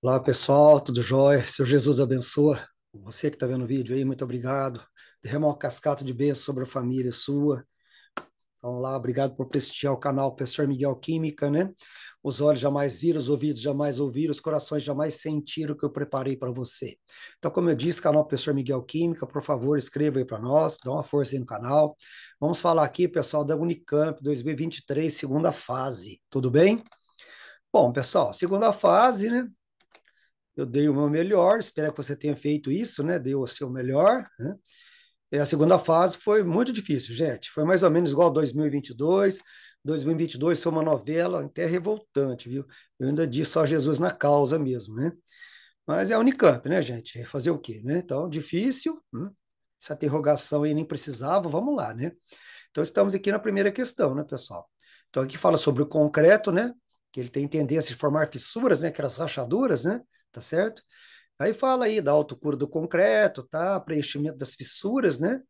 Olá pessoal, tudo jóia? Seu Jesus abençoa. Você que está vendo o vídeo aí, muito obrigado. Derrama uma cascata de bênçãos sobre a família sua. Então lá, obrigado por prestigiar o canal Professor Miguel Química, né? Os olhos jamais viram, os ouvidos jamais ouviram, os corações jamais sentiram o que eu preparei para você. Então, como eu disse, canal Professor Miguel Química, por favor, escreva aí para nós, dá uma força aí no canal. Vamos falar aqui, pessoal, da Unicamp 2023, segunda fase, tudo bem? Bom, pessoal, segunda fase, né? eu dei o meu melhor, espero que você tenha feito isso, né? Deu o seu melhor, né? E a segunda fase foi muito difícil, gente. Foi mais ou menos igual a 2022. 2022 foi uma novela até revoltante, viu? Eu ainda disse só Jesus na causa mesmo, né? Mas é a Unicamp, né, gente? Fazer o quê, né? Então, difícil, né? essa interrogação aí nem precisava, vamos lá, né? Então, estamos aqui na primeira questão, né, pessoal? Então, aqui fala sobre o concreto, né? Que ele tem tendência de formar fissuras, né? Aquelas rachaduras, né? tá certo? Aí fala aí da autocura do concreto, tá? Preenchimento das fissuras, né?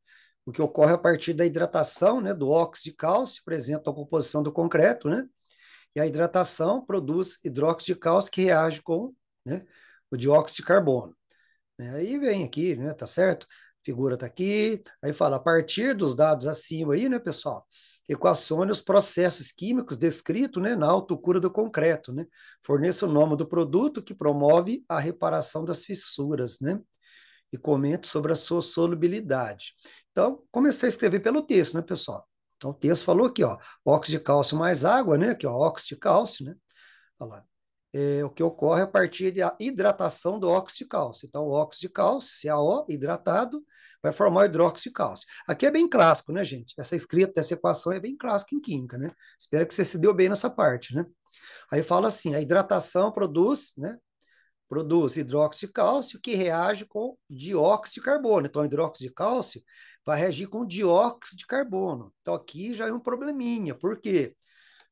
O que ocorre a partir da hidratação, né? Do óxido de cálcio presente na composição do concreto, né? E a hidratação produz hidróxido de cálcio que reage com né, o dióxido de carbono. Né? Aí vem aqui, né? Tá certo? A figura tá aqui. Aí fala a partir dos dados acima aí, né, pessoal? equacione os processos químicos descritos né, na autocura do concreto. Né? Forneça o nome do produto que promove a reparação das fissuras. Né? E comente sobre a sua solubilidade. Então, comecei a escrever pelo texto, né, pessoal? Então, o texto falou aqui, ó, óxido de cálcio mais água, né? Aqui, ó, é óxido de cálcio, né? Olha lá é, o que ocorre a partir da hidratação do óxido de cálcio. Então, o óxido de cálcio, CaO, hidratado, vai formar o hidróxido de cálcio. Aqui é bem clássico, né, gente? Essa escrita essa equação é bem clássica em química, né? Espero que você se deu bem nessa parte, né? Aí fala assim, a hidratação produz, né? Produz hidróxido de cálcio que reage com dióxido de carbono. Então, hidróxido de cálcio vai reagir com dióxido de carbono. Então, aqui já é um probleminha. Por quê?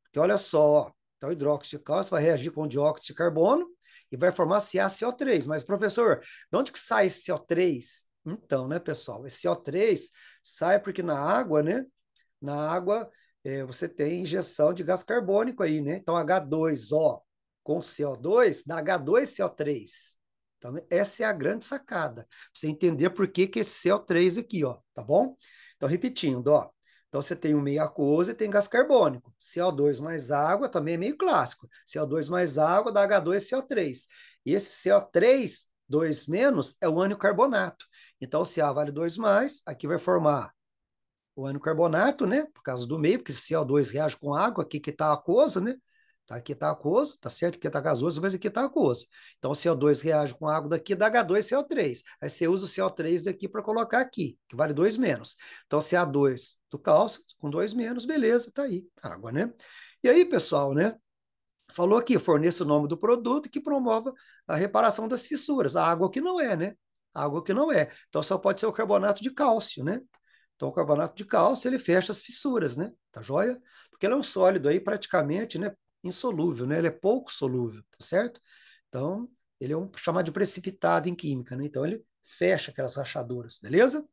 Porque, olha só, então, hidróxido de cálcio vai reagir com dióxido de carbono e vai formar CaCO3. Mas, professor, de onde que sai esse CO3? Então, né, pessoal, esse CO3 sai porque na água, né? Na água é, você tem injeção de gás carbônico aí, né? Então, H2O com CO2 dá H2CO3. Então, essa é a grande sacada, Pra você entender por que, que esse CO3 aqui, ó, tá bom? Então, repetindo, ó, então você tem o meio aquoso e tem gás carbônico. CO2 mais água também é meio clássico. CO2 mais água dá H2CO3. E esse CO3, 2 menos, é o ânion carbonato. Então se A vale 2 mais, aqui vai formar o ânion carbonato, né? Por causa do meio, porque esse CO2 reage com água, aqui que está aquoso, né? Tá? Aqui está aquoso, tá certo que está gasoso, mas aqui está aquoso. Então, o CO2 reage com a água daqui, dá H2CO3. Aí você usa o CO3 daqui para colocar aqui, que vale 2 menos. Então, CA2 do cálcio, com 2 menos, beleza, tá aí, água, né? E aí, pessoal, né? Falou aqui, forneça o nome do produto que promova a reparação das fissuras. A água que não é, né? A água que não é. Então, só pode ser o carbonato de cálcio, né? Então, o carbonato de cálcio, ele fecha as fissuras, né? Tá joia? Porque ele é um sólido aí, praticamente, né? insolúvel, né? Ele é pouco solúvel, tá certo? Então, ele é um chamado de precipitado em química, né? Então, ele fecha aquelas rachaduras, beleza?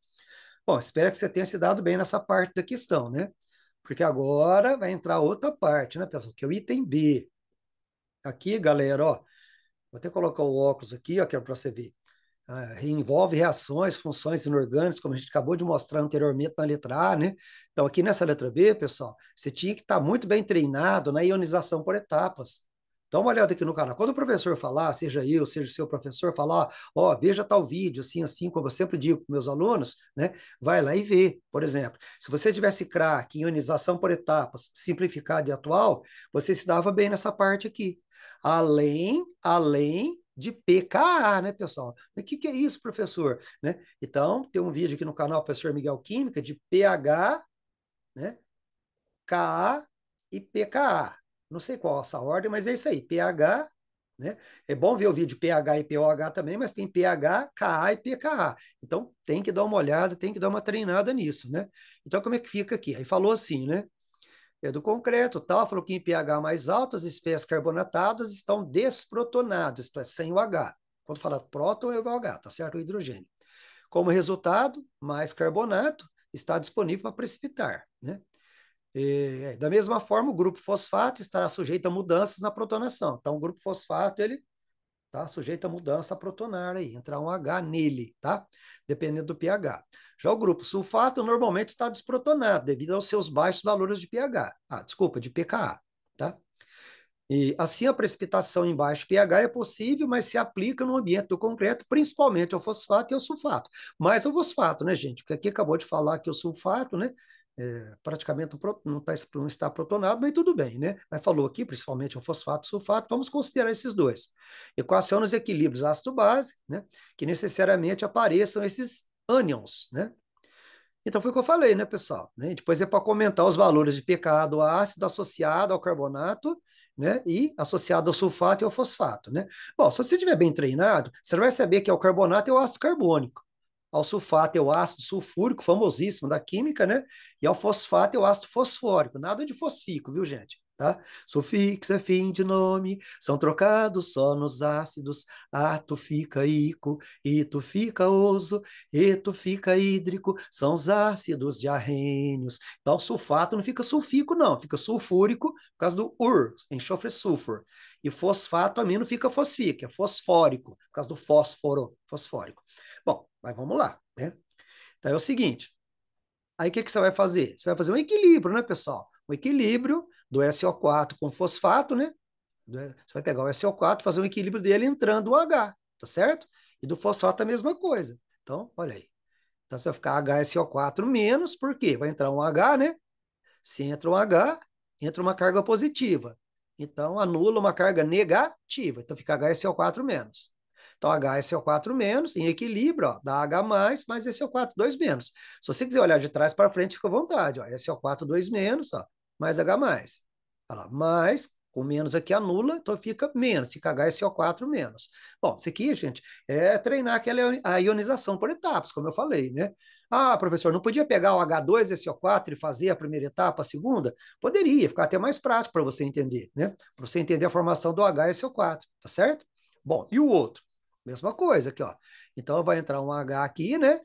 Bom, espero que você tenha se dado bem nessa parte da questão, né? Porque agora vai entrar outra parte, né, pessoal? Que é o item B. Aqui, galera, ó. Vou até colocar o óculos aqui, ó, que é para você ver. Uh, ah, envolve reações, funções inorgânicas, como a gente acabou de mostrar anteriormente na letra A, né? Então, aqui nessa letra B, pessoal, você tinha que estar tá muito bem treinado na ionização por etapas. Dá uma olhada aqui no canal. Quando o professor falar, seja eu, seja o seu professor, falar, ó, veja tal vídeo, assim, assim, como eu sempre digo para meus alunos, né? Vai lá e vê, por exemplo. Se você tivesse craque, ionização por etapas, simplificado e atual, você se dava bem nessa parte aqui. Além, além de PKA, ah, né, pessoal? Mas o que, que, é isso, professor? Né? Então, tem um vídeo aqui no canal Professor Miguel Química de pH, né, KA e PKA. Não sei qual essa ordem, mas é isso aí, pH, né? É bom ver o vídeo pH e POH também, mas tem pH, KA e PKA. Então, tem que dar uma olhada, tem que dar uma treinada nisso, né? Então, como é que fica aqui? Aí falou assim, né? é do concreto, tal, falou que em pH mais alto, as espécies carbonatadas estão desprotonadas, isto tá, é, sem o H. Quando fala próton, é o H, tá certo? O hidrogênio. Como resultado, mais carbonato está disponível para precipitar, né? E, é, da mesma forma, o grupo fosfato estará sujeito a mudanças na protonação. Então, o grupo fosfato ele tá? Sujeito a mudança protonária aí, entrar um H nele, tá? Dependendo do pH. Já o grupo sulfato normalmente está desprotonado devido aos seus baixos valores de pH. Ah, desculpa, de pKa, tá? E assim a precipitação em baixo pH é possível, mas se aplica no ambiente do concreto, principalmente ao fosfato e ao sulfato. Mas o fosfato, né, gente? Porque aqui acabou de falar que o sulfato, né, é, praticamente não, tá, não está protonado, mas tudo bem, né? Mas falou aqui, principalmente o fosfato e sulfato, vamos considerar esses dois. Equaciona os equilíbrios ácido-base, né? Que necessariamente apareçam esses ânions, né? Então foi o que eu falei, né, pessoal? Né? Depois é para comentar os valores de pKa do ácido associado ao carbonato, né? E associado ao sulfato e ao fosfato, né? Bom, se você estiver bem treinado, você vai saber que é o carbonato e o ácido carbônico ao sulfato é o ácido sulfúrico, famosíssimo da química, né? E ao fosfato é o ácido fosfórico, nada de fosfico, viu, gente? Tá? Sufixo é fim de nome, são trocados só nos ácidos. Ato fica ico, ito fica oso, eto fica hídrico, são os ácidos de arrênios. Então, sulfato não fica sulfico, não, fica sulfúrico por causa do ur, enxofre sulfur. E fosfato também não fica fosfico, é fosfórico, por causa do fósforo, fosfórico. Mas vamos lá, né? Então é o seguinte. Aí o que, que você vai fazer? Você vai fazer um equilíbrio, né, pessoal? Um equilíbrio do SO4 com fosfato, né? Você vai pegar o SO4, fazer um equilíbrio dele entrando o H, tá certo? E do fosfato a mesma coisa. Então, olha aí. Então você vai ficar HSO4 menos, por quê? Vai entrar um H, né? Se entra um H, entra uma carga positiva. Então, anula uma carga negativa. Então, fica HSO4 menos. Então, HSO4 é menos, em equilíbrio, ó, dá H mais, mais SO4 2 menos. Se você quiser olhar de trás para frente, fica à vontade. Ó, é SO4 2 menos, ó, mais H mais. Olha lá, mais, com menos aqui anula, então fica menos, fica HSO4 é menos. Bom, isso aqui, gente, é treinar aquela a ionização por etapas, como eu falei, né? Ah, professor, não podia pegar o H2SO4 e fazer a primeira etapa, a segunda? Poderia, ficar até mais prático para você entender, né? Para você entender a formação do HSO4, tá certo? Bom, e o outro? Mesma coisa aqui, ó. Então vai entrar um H aqui, né?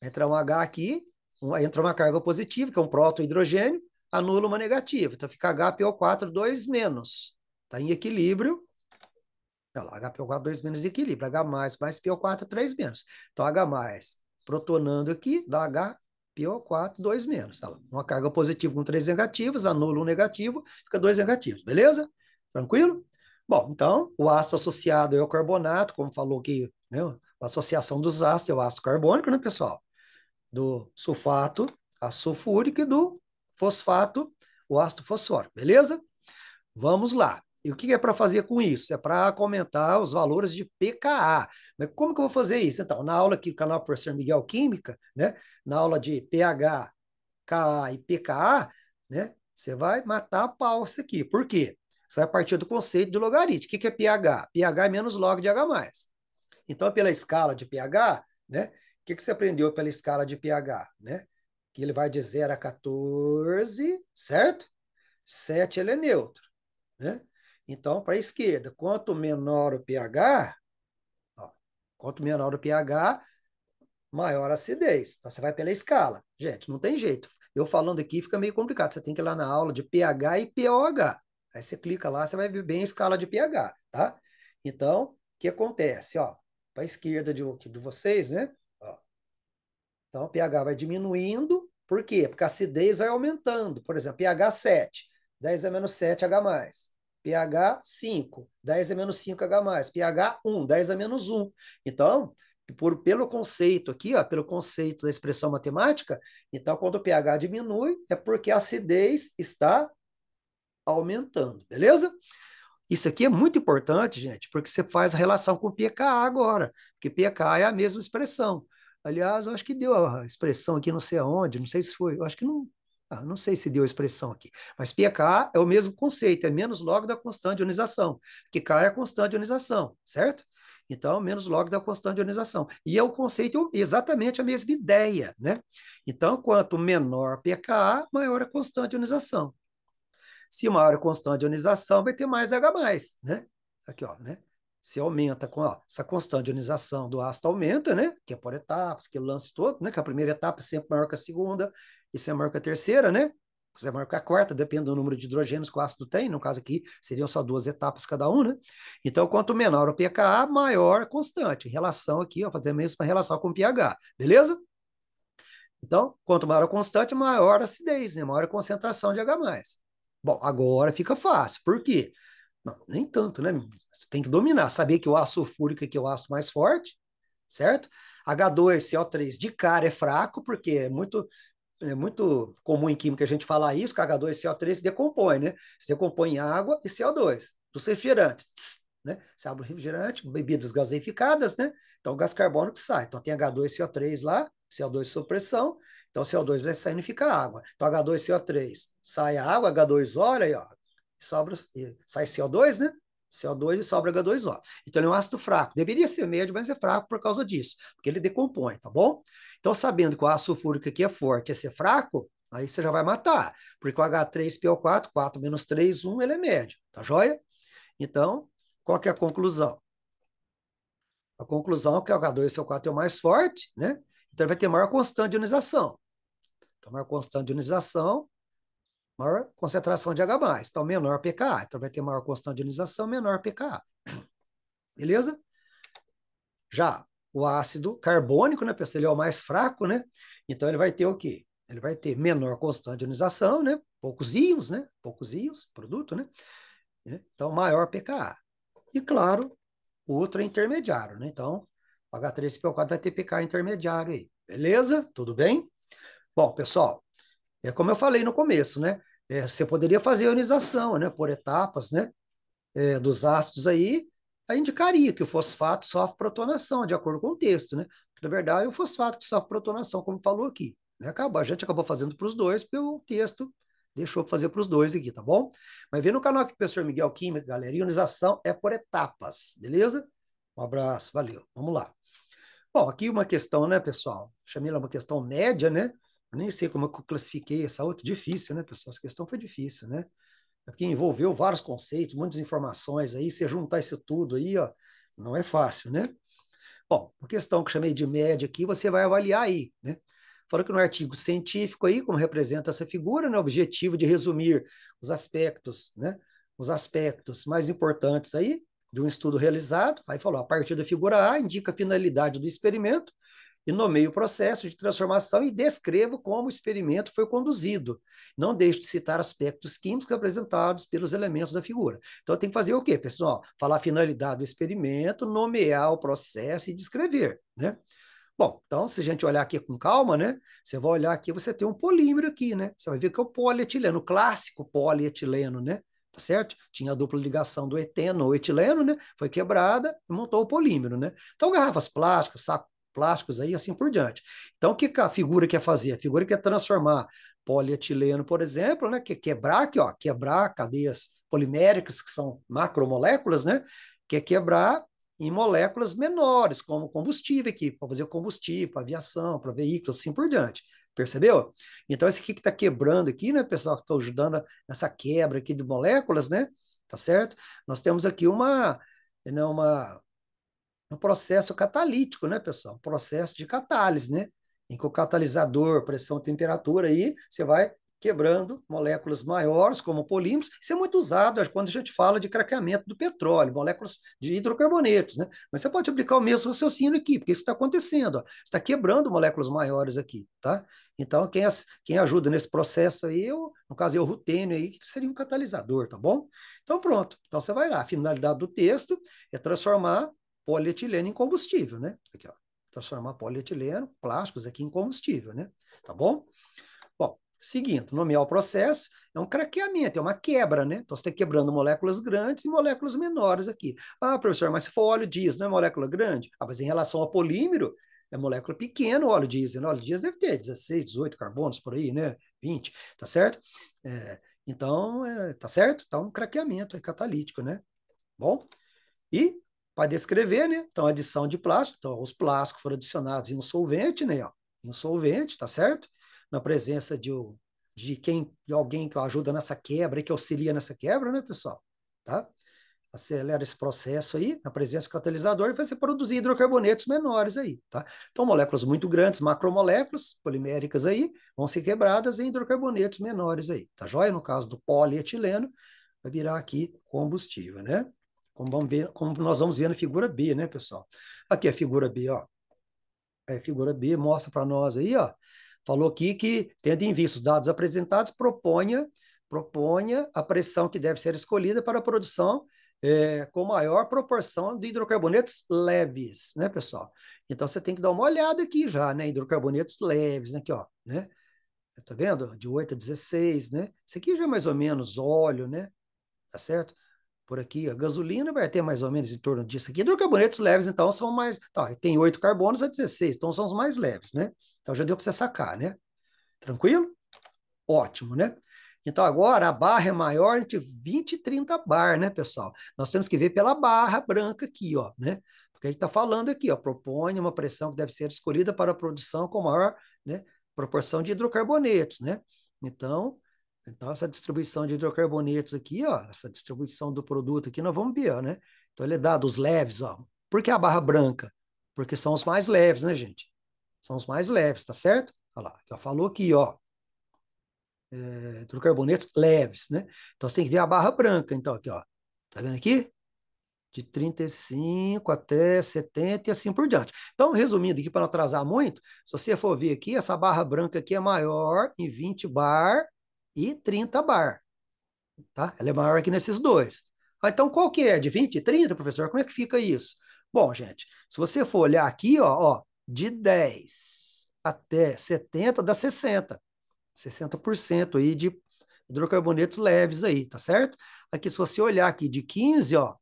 Entra um H aqui, um, entra uma carga positiva, que é um próton hidrogênio anula uma negativa. Então fica HPO4, 2 menos. Está em equilíbrio. Olha lá, HPO4, 2 menos equilíbrio. H mais mais PO4, 3 menos. Então H mais protonando aqui, dá hpo 4 2 menos. Tá Uma carga positiva com três negativos, anula um negativo, fica dois negativos, beleza? Tranquilo? Bom, então, o ácido associado é o carbonato, como falou que né, a associação dos ácidos é o ácido carbônico, né, pessoal? Do sulfato, ácido sulfúrico e do fosfato, o ácido fosfórico, beleza? Vamos lá. E o que é para fazer com isso? É para comentar os valores de pKa. Mas como que eu vou fazer isso? Então, na aula aqui do canal Professor Miguel Química, né? Na aula de pH, Ka e pKa, né? Você vai matar a pau isso aqui. Por quê? sai a partir do conceito do logaritmo. O que, que é pH? pH é menos log de H+. Então, pela escala de pH, né? O que, que você aprendeu pela escala de pH, né? Que ele vai de 0 a 14, certo? 7 ele é neutro, né? Então, para a esquerda, quanto menor o pH, ó, quanto menor o pH, maior a acidez. Então, você vai pela escala. Gente, não tem jeito. Eu falando aqui fica meio complicado. Você tem que ir lá na aula de pH e POH. Aí você clica lá, você vai ver bem a escala de pH, tá? Então, o que acontece? Ó, para a esquerda de, de vocês, né? Ó, então, o pH vai diminuindo. Por quê? Porque a acidez vai aumentando. Por exemplo, pH 7, 10 é menos 7, H+. pH 5, 10 é menos 5, H+. pH 1, 10 é menos 1. Então, por, pelo conceito aqui, ó, pelo conceito da expressão matemática, então, quando o pH diminui, é porque a acidez está aumentando, beleza? Isso aqui é muito importante, gente, porque você faz a relação com pKa agora, porque pKa é a mesma expressão. Aliás, eu acho que deu a expressão aqui, não sei aonde, não sei se foi, eu acho que não, ah, não sei se deu a expressão aqui, mas pKa é o mesmo conceito, é menos log da constante de ionização, que K é a constante de ionização, certo? Então, menos log da constante de ionização. E é o conceito, exatamente a mesma ideia, né? Então, quanto menor pKa, maior a constante de ionização. Se maior a constante de ionização, vai ter mais H+, né? Aqui, ó, né? Se aumenta com ó, essa constante de ionização do ácido aumenta, né? Que é por etapas, que é o lance todo, né? Que a primeira etapa é sempre maior que a segunda, isso é maior que a terceira, né? Isso é maior que a quarta, depende do número de hidrogênios que o ácido tem. No caso aqui, seriam só duas etapas cada uma, né? Então, quanto menor o pKa, maior a constante. Em relação aqui, ó, fazer a mesma relação com o pH, beleza? Então, quanto maior a constante, maior a acidez, né? maior a concentração de H+. Bom, agora fica fácil. Por quê? Não, nem tanto, né? Você tem que dominar, saber que o aço sulfúrico é, é o aço mais forte, certo? H2CO3 de cara é fraco, porque é muito é muito comum em química a gente falar isso, que H2CO3 se decompõe, né? Se decompõe em água e CO2, Do refrigerante, Tss, né? Você abre o refrigerante, bebidas gaseificadas, né? Então, o gás carbônico sai. Então, tem H2CO3 lá, CO2 sob pressão. Então, CO2 vai saindo e fica água. Então, H2CO3 sai a água, H2O, olha aí, ó, sobra, sai CO2, né? CO2 e sobra H2O. Então, ele é um ácido fraco. Deveria ser médio, mas é fraco por causa disso, porque ele decompõe, tá bom? Então, sabendo que o ácido sulfúrico aqui é forte e esse é fraco, aí você já vai matar, porque o H3PO4, 4 menos 3, 1, ele é médio, tá joia? Então, qual que é a conclusão? A conclusão é que o H2 e o CO4 é o mais forte, né? Então ele vai ter maior constante de ionização. Então, maior constante de ionização, maior concentração de H+. Então, menor pKa. Então, vai ter maior constante de ionização, menor pKa. Beleza? Já o ácido carbônico, né, pessoal? Ele é o mais fraco, né? Então, ele vai ter o quê? Ele vai ter menor constante de ionização, né? Poucos íons, né? Poucos íons, produto, né? Então, maior pKa. E claro, o outro é intermediário, né? Então, H3PO4 vai ter pK intermediário aí. Beleza? Tudo bem? Bom, pessoal, é como eu falei no começo, né? É, você poderia fazer ionização, né? Por etapas, né? É, dos ácidos aí, aí indicaria que o fosfato sofre protonação, de acordo com o texto, né? Porque, na verdade, é o fosfato que sofre protonação, como falou aqui. Né? Acabou, a gente acabou fazendo para os dois, porque o texto deixou para fazer para os dois aqui, tá bom? Mas vem no canal aqui, professor Miguel Química, galera. Ionização é por etapas, beleza? Um abraço, valeu. Vamos lá. Bom, aqui uma questão, né, pessoal? Chamei ela uma questão média, né? Eu nem sei como é eu classifiquei essa outra. Difícil, né, pessoal? Essa questão foi difícil, né? É porque envolveu vários conceitos, muitas informações aí. Se juntar isso tudo aí, ó, não é fácil, né? Bom, a questão que chamei de média aqui, você vai avaliar aí, né? Fora que no é artigo científico aí, como representa essa figura, né, o objetivo de resumir os aspectos, né, os aspectos mais importantes aí de um estudo realizado, aí falou, a partir da figura A indica a finalidade do experimento e nomeia o processo de transformação e descrevo como o experimento foi conduzido. Não deixe de citar aspectos químicos apresentados pelos elementos da figura. Então, tem que fazer o quê, pessoal? Falar a finalidade do experimento, nomear o processo e descrever, né? Bom, então se a gente olhar aqui com calma, né? Você vai olhar aqui, você tem um polímero aqui, né? Você vai ver que é o polietileno, o clássico polietileno, né? Tá certo? Tinha a dupla ligação do eteno ou etileno, né? Foi quebrada e montou o polímero, né? Então garrafas plásticas, sacos plásticos aí, assim por diante. Então o que a figura quer fazer? A figura quer transformar polietileno, por exemplo, né? Que quebrar aqui, ó, quebrar cadeias poliméricas que são macromoléculas, né? Quer quebrar em moléculas menores, como combustível aqui, para fazer combustível, para aviação, para veículos, assim por diante. Percebeu? Então, esse aqui que está quebrando aqui, né, pessoal, que está ajudando nessa quebra aqui de moléculas, né? Tá certo? Nós temos aqui uma, né, uma, um processo catalítico, né, pessoal? Um processo de catálise, né? Em que o catalisador, pressão, temperatura aí, você vai quebrando moléculas maiores, como polímeros. Isso é muito usado quando a gente fala de craqueamento do petróleo, moléculas de hidrocarbonetos. Né? Mas você pode aplicar o mesmo raciocínio aqui, porque isso está acontecendo. Ó. Está quebrando moléculas maiores aqui. Tá? Então, quem, quem ajuda nesse processo aí, eu, no caso, é o rutênio aí, que seria um catalisador, tá bom? Então, pronto. Então, você vai lá. A finalidade do texto é transformar polietileno em combustível, né? Aqui, ó. Transformar polietileno, plásticos aqui em combustível, né? Tá bom? Seguindo, nomear o processo é um craqueamento, é uma quebra, né? Então, você está quebrando moléculas grandes e moléculas menores aqui. Ah, professor, mas fólio diz, não é molécula grande? Ah, mas em relação ao polímero, é molécula pequena, óleo diesel. Né? óleo diesel deve ter 16, 18 carbonos por aí, né? 20, tá certo? É, então, é, tá certo? Tá então, um craqueamento, é catalítico, né? Bom, e para descrever, né? Então, adição de plástico, então, os plásticos foram adicionados em um solvente, né? em um solvente, tá certo? na presença de, de quem de alguém que ajuda nessa quebra e que auxilia nessa quebra, né, pessoal? Tá? Acelera esse processo aí, na presença do catalisador, e vai se produzir hidrocarbonetos menores aí, tá? Então, moléculas muito grandes, macromoléculas poliméricas aí, vão ser quebradas em hidrocarbonetos menores aí, tá joia? No caso do polietileno, vai virar aqui combustível, né? Como, vamos ver, como nós vamos ver na figura B, né, pessoal? Aqui é a figura B, ó. É a figura B mostra para nós aí, ó, falou aqui que, tendo em vista os dados apresentados, proponha, proponha a pressão que deve ser escolhida para a produção é, com maior proporção de hidrocarbonetos leves, né, pessoal? Então, você tem que dar uma olhada aqui já, né? Hidrocarbonetos leves, aqui, ó, né? Tá vendo? De 8 a 16, né? Isso aqui já é mais ou menos óleo, né? Tá certo? por aqui, a gasolina vai ter mais ou menos em torno disso aqui. Hidrocarbonetos leves, então, são mais. Tá, tem 8 carbonos a 16, então são os mais leves, né? Então já deu para você sacar, né? Tranquilo? Ótimo, né? Então agora a barra é maior entre 20 e 30 bar, né, pessoal? Nós temos que ver pela barra branca aqui, ó, né? Porque a gente está falando aqui, ó, propõe uma pressão que deve ser escolhida para a produção com maior né, proporção de hidrocarbonetos, né? Então, então, essa distribuição de hidrocarbonetos aqui, ó, essa distribuição do produto aqui, nós vamos ver, ó, né? Então, ele é dado os leves, ó. Por que a barra branca? Porque são os mais leves, né, gente? São os mais leves, tá certo? Olha lá, já falou aqui, ó. É, leves, né? Então você tem que ver a barra branca, então, aqui, ó. Tá vendo aqui? De 35 até 70 e assim por diante. Então, resumindo aqui, para não atrasar muito, se você for ver aqui, essa barra branca aqui é maior em 20 bar e 30 bar. Tá? Ela é maior aqui nesses dois. Ah, então, qual que é? De 20 e 30, professor? Como é que fica isso? Bom, gente, se você for olhar aqui, ó, ó de 10 até 70 dá 60. 60% aí de hidrocarbonetos leves aí, tá certo? Aqui se você olhar aqui de 15, ó,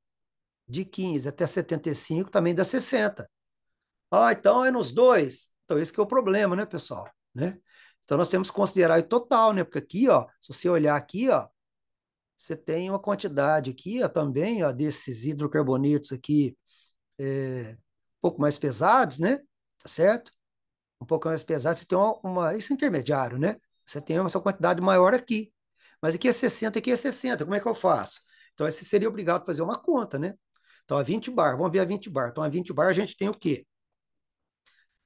de 15 até 75 também dá 60. Ah, então é nos dois. Então esse que é o problema, né, pessoal, né? Então nós temos que considerar o total, né? Porque aqui, ó, se você olhar aqui, ó, você tem uma quantidade aqui, ó, também, ó, desses hidrocarbonetos aqui é, um pouco mais pesados, né? certo? Um pouco mais pesado, você tem uma, uma isso é intermediário, né? Você tem essa quantidade maior aqui. Mas aqui é 60, aqui é 60, como é que eu faço? Então, você seria obrigado a fazer uma conta, né? Então, a 20 bar, vamos ver a 20 bar. Então, a 20 bar a gente tem o quê?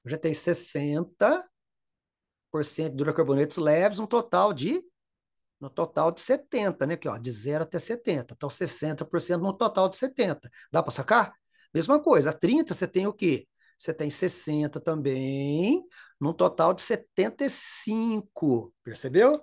A gente tem 60% de carbonetos leves, um total de no total de 70, né? Aqui, ó, de 0 até 70. Então, 60% no total de 70. Dá para sacar? Mesma coisa, a 30 você tem o quê? você tem 60 também, num total de 75, percebeu?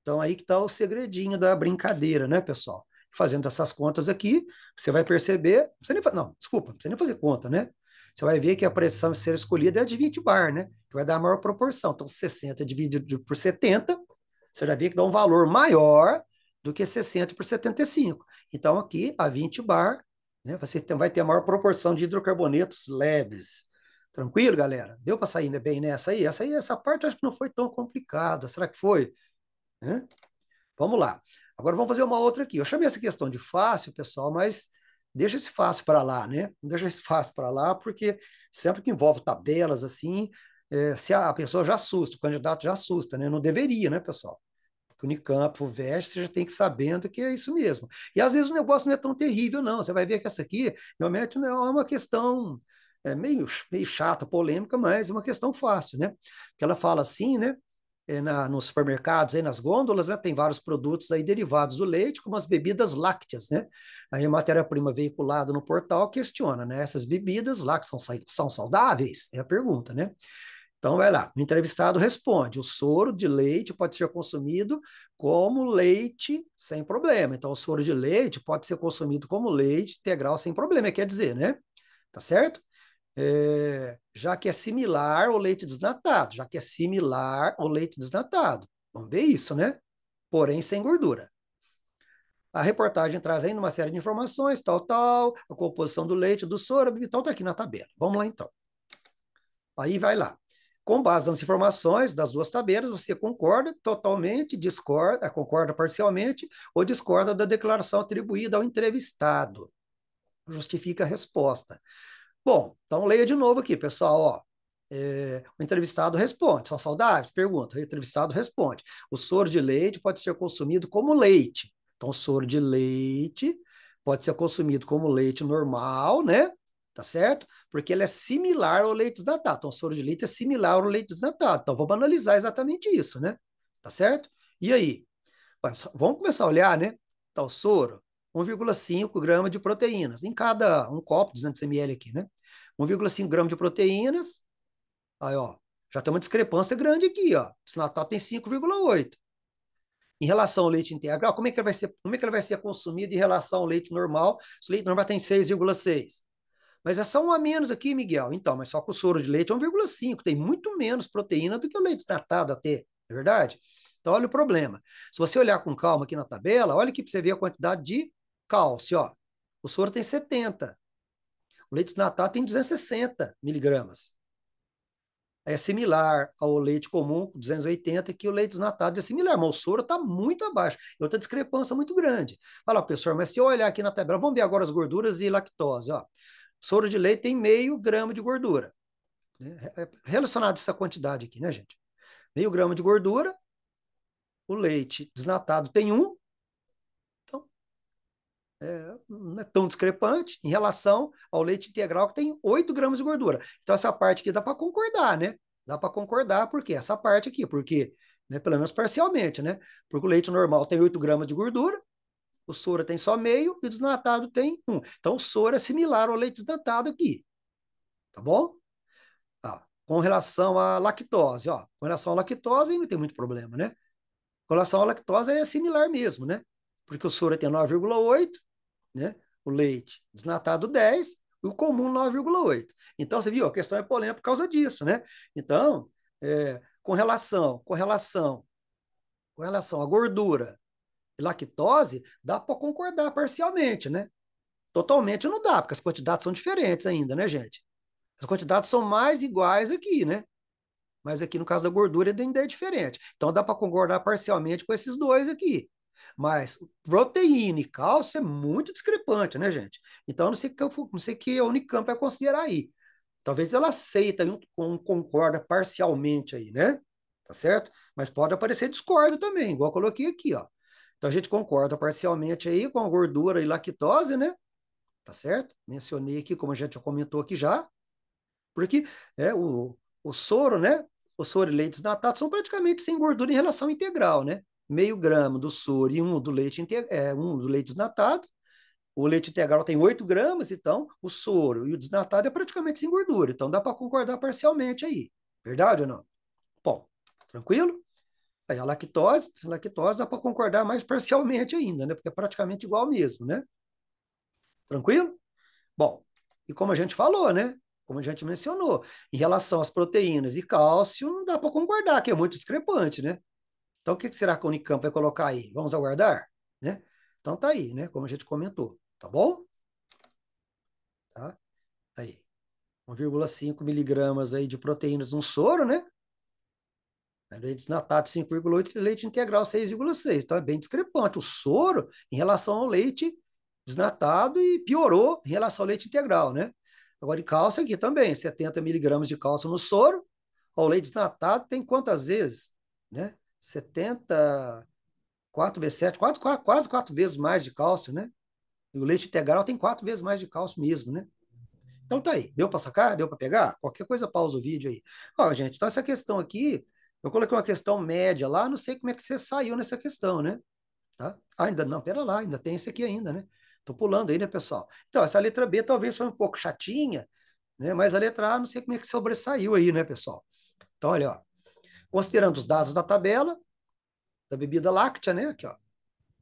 Então aí que está o segredinho da brincadeira, né, pessoal? Fazendo essas contas aqui, você vai perceber, você nem, não, desculpa, não precisa nem fazer conta, né? Você vai ver que a pressão a ser escolhida é de 20 bar, né? Que vai dar a maior proporção. Então, 60 dividido por 70, você já vê que dá um valor maior do que 60 por 75. Então, aqui, a 20 bar, né, você vai ter a maior proporção de hidrocarbonetos leves. Tranquilo, galera? Deu para sair bem nessa aí? Essa aí, essa parte acho que não foi tão complicada. Será que foi? Hã? Vamos lá. Agora vamos fazer uma outra aqui. Eu chamei essa questão de fácil, pessoal, mas deixa esse fácil para lá, né? Não deixa esse fácil para lá, porque sempre que envolve tabelas assim, é, se a, pessoa já assusta, o candidato já assusta, né? Não deveria, né, pessoal? Porque o Unicamp, o veste você já tem que ir sabendo que é isso mesmo. E às vezes o negócio não é tão terrível, não. Você vai ver que essa aqui realmente não é uma questão é, meio, meio chata, polêmica, mas uma questão fácil, né? Porque ela fala assim, né? É na, nos supermercados, aí nas gôndolas, né, tem vários produtos aí derivados do leite, como as bebidas lácteas, né? Aí a matéria-prima veiculada no portal questiona, né? Essas bebidas lá que são, são saudáveis? É a pergunta, né? Então vai lá, o entrevistado responde: o soro de leite pode ser consumido como leite sem problema. Então, o soro de leite pode ser consumido como leite integral sem problema, quer dizer, né? Tá certo? é, já que é similar ao leite desnatado, já que é similar ao leite desnatado. Vamos ver isso, né? Porém, sem gordura. A reportagem traz ainda uma série de informações, tal, tal, a composição do leite, do soro, e então tal, está aqui na tabela. Vamos lá, então. Aí vai lá. Com base nas informações das duas tabelas, você concorda totalmente, discorda, concorda parcialmente ou discorda da declaração atribuída ao entrevistado. Justifica a resposta. Bom, então leia de novo aqui, pessoal. Ó. É, o entrevistado responde. São saudáveis? Pergunta. O entrevistado responde. O soro de leite pode ser consumido como leite. Então, o soro de leite pode ser consumido como leite normal, né? Tá certo? Porque ele é similar ao leite desnatado. Então, o soro de leite é similar ao leite desnatado. Então, vamos analisar exatamente isso, né? Tá certo? E aí? Vamos começar a olhar, né? Então, soro, 1,5 grama de proteínas em cada um copo, 200 ml aqui, né? 1,5 gramas de proteínas. Aí, ó, já tem uma discrepância grande aqui, ó. Desnatado Natal tem 5,8. Em relação ao leite integral, como é que ele vai ser, como é que ele vai ser consumido em relação ao leite normal? Se o leite normal tem 6,6. Mas é só um a menos aqui, Miguel. Então, mas só que o soro de leite é 1,5. Tem muito menos proteína do que o leite desnatado até, não é verdade? Então, olha o problema. Se você olhar com calma aqui na tabela, olha aqui para você ver a quantidade de cálcio. Ó. O soro tem 70. O leite desnatado tem 260 miligramas. É similar ao leite comum, 280, que o leite desnatado é similar, mas o soro está muito abaixo. É outra discrepância muito grande. Fala, professor, mas se eu olhar aqui na tabela, vamos ver agora as gorduras e lactose. Ó. Soro de leite tem meio grama de gordura. É, é, é relacionado a essa quantidade aqui, né, gente? Meio grama de gordura, o leite desnatado tem um, é, não é tão discrepante em relação ao leite integral que tem 8 gramas de gordura. Então, essa parte aqui dá para concordar, né? Dá para concordar, por quê? Essa parte aqui, porque, né, pelo menos parcialmente, né? Porque o leite normal tem 8 gramas de gordura, o soro tem só meio e o desnatado tem 1. Então, o soro é similar ao leite desnatado aqui. Tá bom? com relação à lactose, ó. Com relação à lactose, aí não tem muito problema, né? Com relação à lactose, é similar mesmo, né? porque o soro é tem 9,8, né? o leite desnatado 10, e o comum 9,8. Então, você viu, a questão é polêmica por causa disso. Né? Então, é, com relação, com relação, com relação à gordura e lactose, dá para concordar parcialmente, né? Totalmente não dá, porque as quantidades são diferentes ainda, né, gente? As quantidades são mais iguais aqui, né? Mas aqui no caso da gordura ainda é diferente. Então dá para concordar parcialmente com esses dois aqui. Mas proteína e cálcio é muito discrepante, né, gente? Então, não sei que, não sei que a Unicamp vai considerar aí. Talvez ela aceita e concorda parcialmente aí, né? Tá certo? Mas pode aparecer discórdia também, igual eu coloquei aqui, ó. Então a gente concorda parcialmente aí com a gordura e lactose, né? Tá certo? Mencionei aqui, como a gente já comentou aqui já. Porque é, o, o soro, né? O soro e leite desnatado são praticamente sem gordura em relação integral, né? meio grama do soro e um do leite é, um do leite desnatado. O leite integral tem 8 gramas, então o soro e o desnatado é praticamente sem gordura. Então dá para concordar parcialmente aí. Verdade ou não? Bom, tranquilo? Aí a lactose, a lactose dá para concordar mais parcialmente ainda, né? Porque é praticamente igual mesmo, né? Tranquilo? Bom, e como a gente falou, né? Como a gente mencionou, em relação às proteínas e cálcio, não dá para concordar, que é muito discrepante, né? Então, o que será que a Unicamp vai colocar aí? Vamos aguardar? Né? Então, tá aí, né? como a gente comentou. Tá bom? Tá? Aí. 1,5 miligramas aí de proteínas no soro, né? É, leite desnatado 5,8 e leite integral 6,6. Então é bem discrepante o soro em relação ao leite desnatado e piorou em relação ao leite integral, né? Agora, de cálcio aqui também, 70 miligramas de cálcio no soro. O leite desnatado tem quantas vezes, né? 74 vezes 7 quatro, quatro, quase quatro vezes mais de cálcio, né? E o leite integral tem quatro vezes mais de cálcio mesmo, né? Então tá aí. Deu para sacar? Deu para pegar? Qualquer coisa, pausa o vídeo aí. Ó, gente, então essa questão aqui, eu coloquei uma questão média lá, não sei como é que você saiu nessa questão, né? Tá? Ah, ainda não, pera lá, ainda tem esse aqui ainda, né? Tô pulando aí, né, pessoal? Então, essa letra B talvez foi um pouco chatinha, né? Mas a letra A, não sei como é que sobressaiu aí, né, pessoal? Então, olha, ó considerando os dados da tabela da bebida láctea, né? Aqui, ó.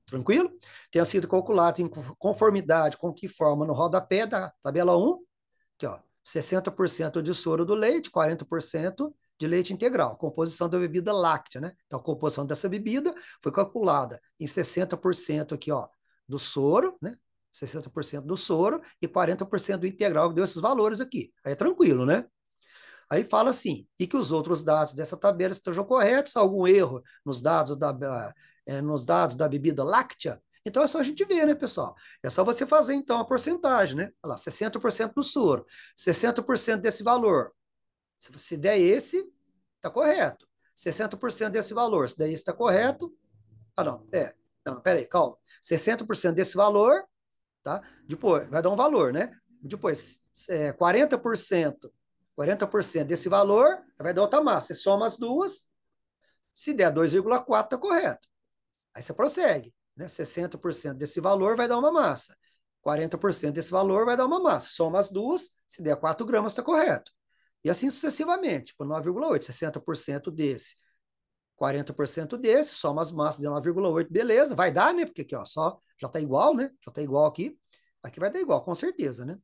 Tranquilo? Tenham sido calculados em conformidade com que forma no rodapé da tabela 1, aqui, ó, 60% de soro do leite, 40% de leite integral, composição da bebida láctea, né? Então, a composição dessa bebida foi calculada em 60% aqui, ó, do soro, né? 60% do soro e 40% do integral, que deu esses valores aqui. Aí é tranquilo, né? Aí fala assim, e que os outros dados dessa tabela estejam corretos, algum erro nos dados da, eh, nos dados da bebida láctea, então é só a gente ver, né, pessoal? É só você fazer, então, a porcentagem, né? Olha lá, 60% do soro, 60% desse valor. Se você der esse, está correto. 60% desse valor, se der esse, está correto. Ah, não, é. Não, peraí, calma. 60% desse valor, tá? Depois, vai dar um valor, né? Depois, é, 40% 40% desse valor vai dar outra massa. Você soma as duas, se der 2,4, está correto. Aí você prossegue. Né? 60% desse valor vai dar uma massa. 40% desse valor vai dar uma massa. Soma as duas, se der 4 gramas, está correto. E assim sucessivamente, por 9,8, 60% desse, 40% desse, soma as massas de 9,8, beleza, vai dar, né? Porque aqui, ó, só já está igual, né? Já está igual aqui. Aqui vai dar igual, com certeza, né?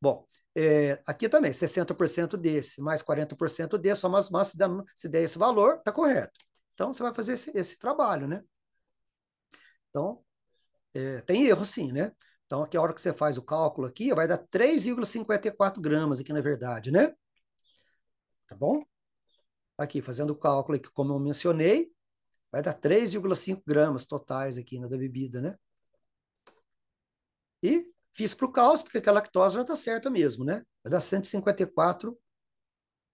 Bom, é, aqui também, 60% desse, mais 40% desse, soma as massas, se der, se der esse valor, está correto. Então, você vai fazer esse, esse trabalho, né? Então, é, tem erro sim, né? Então, aqui a hora que você faz o cálculo aqui, vai dar 3,54 gramas aqui, na verdade, né? Tá bom? Aqui, fazendo o cálculo aqui, como eu mencionei, vai dar 3,5 gramas totais aqui na da bebida, né? E Fiz para o cálcio, porque a lactose já está certa mesmo, né? Vai dar 154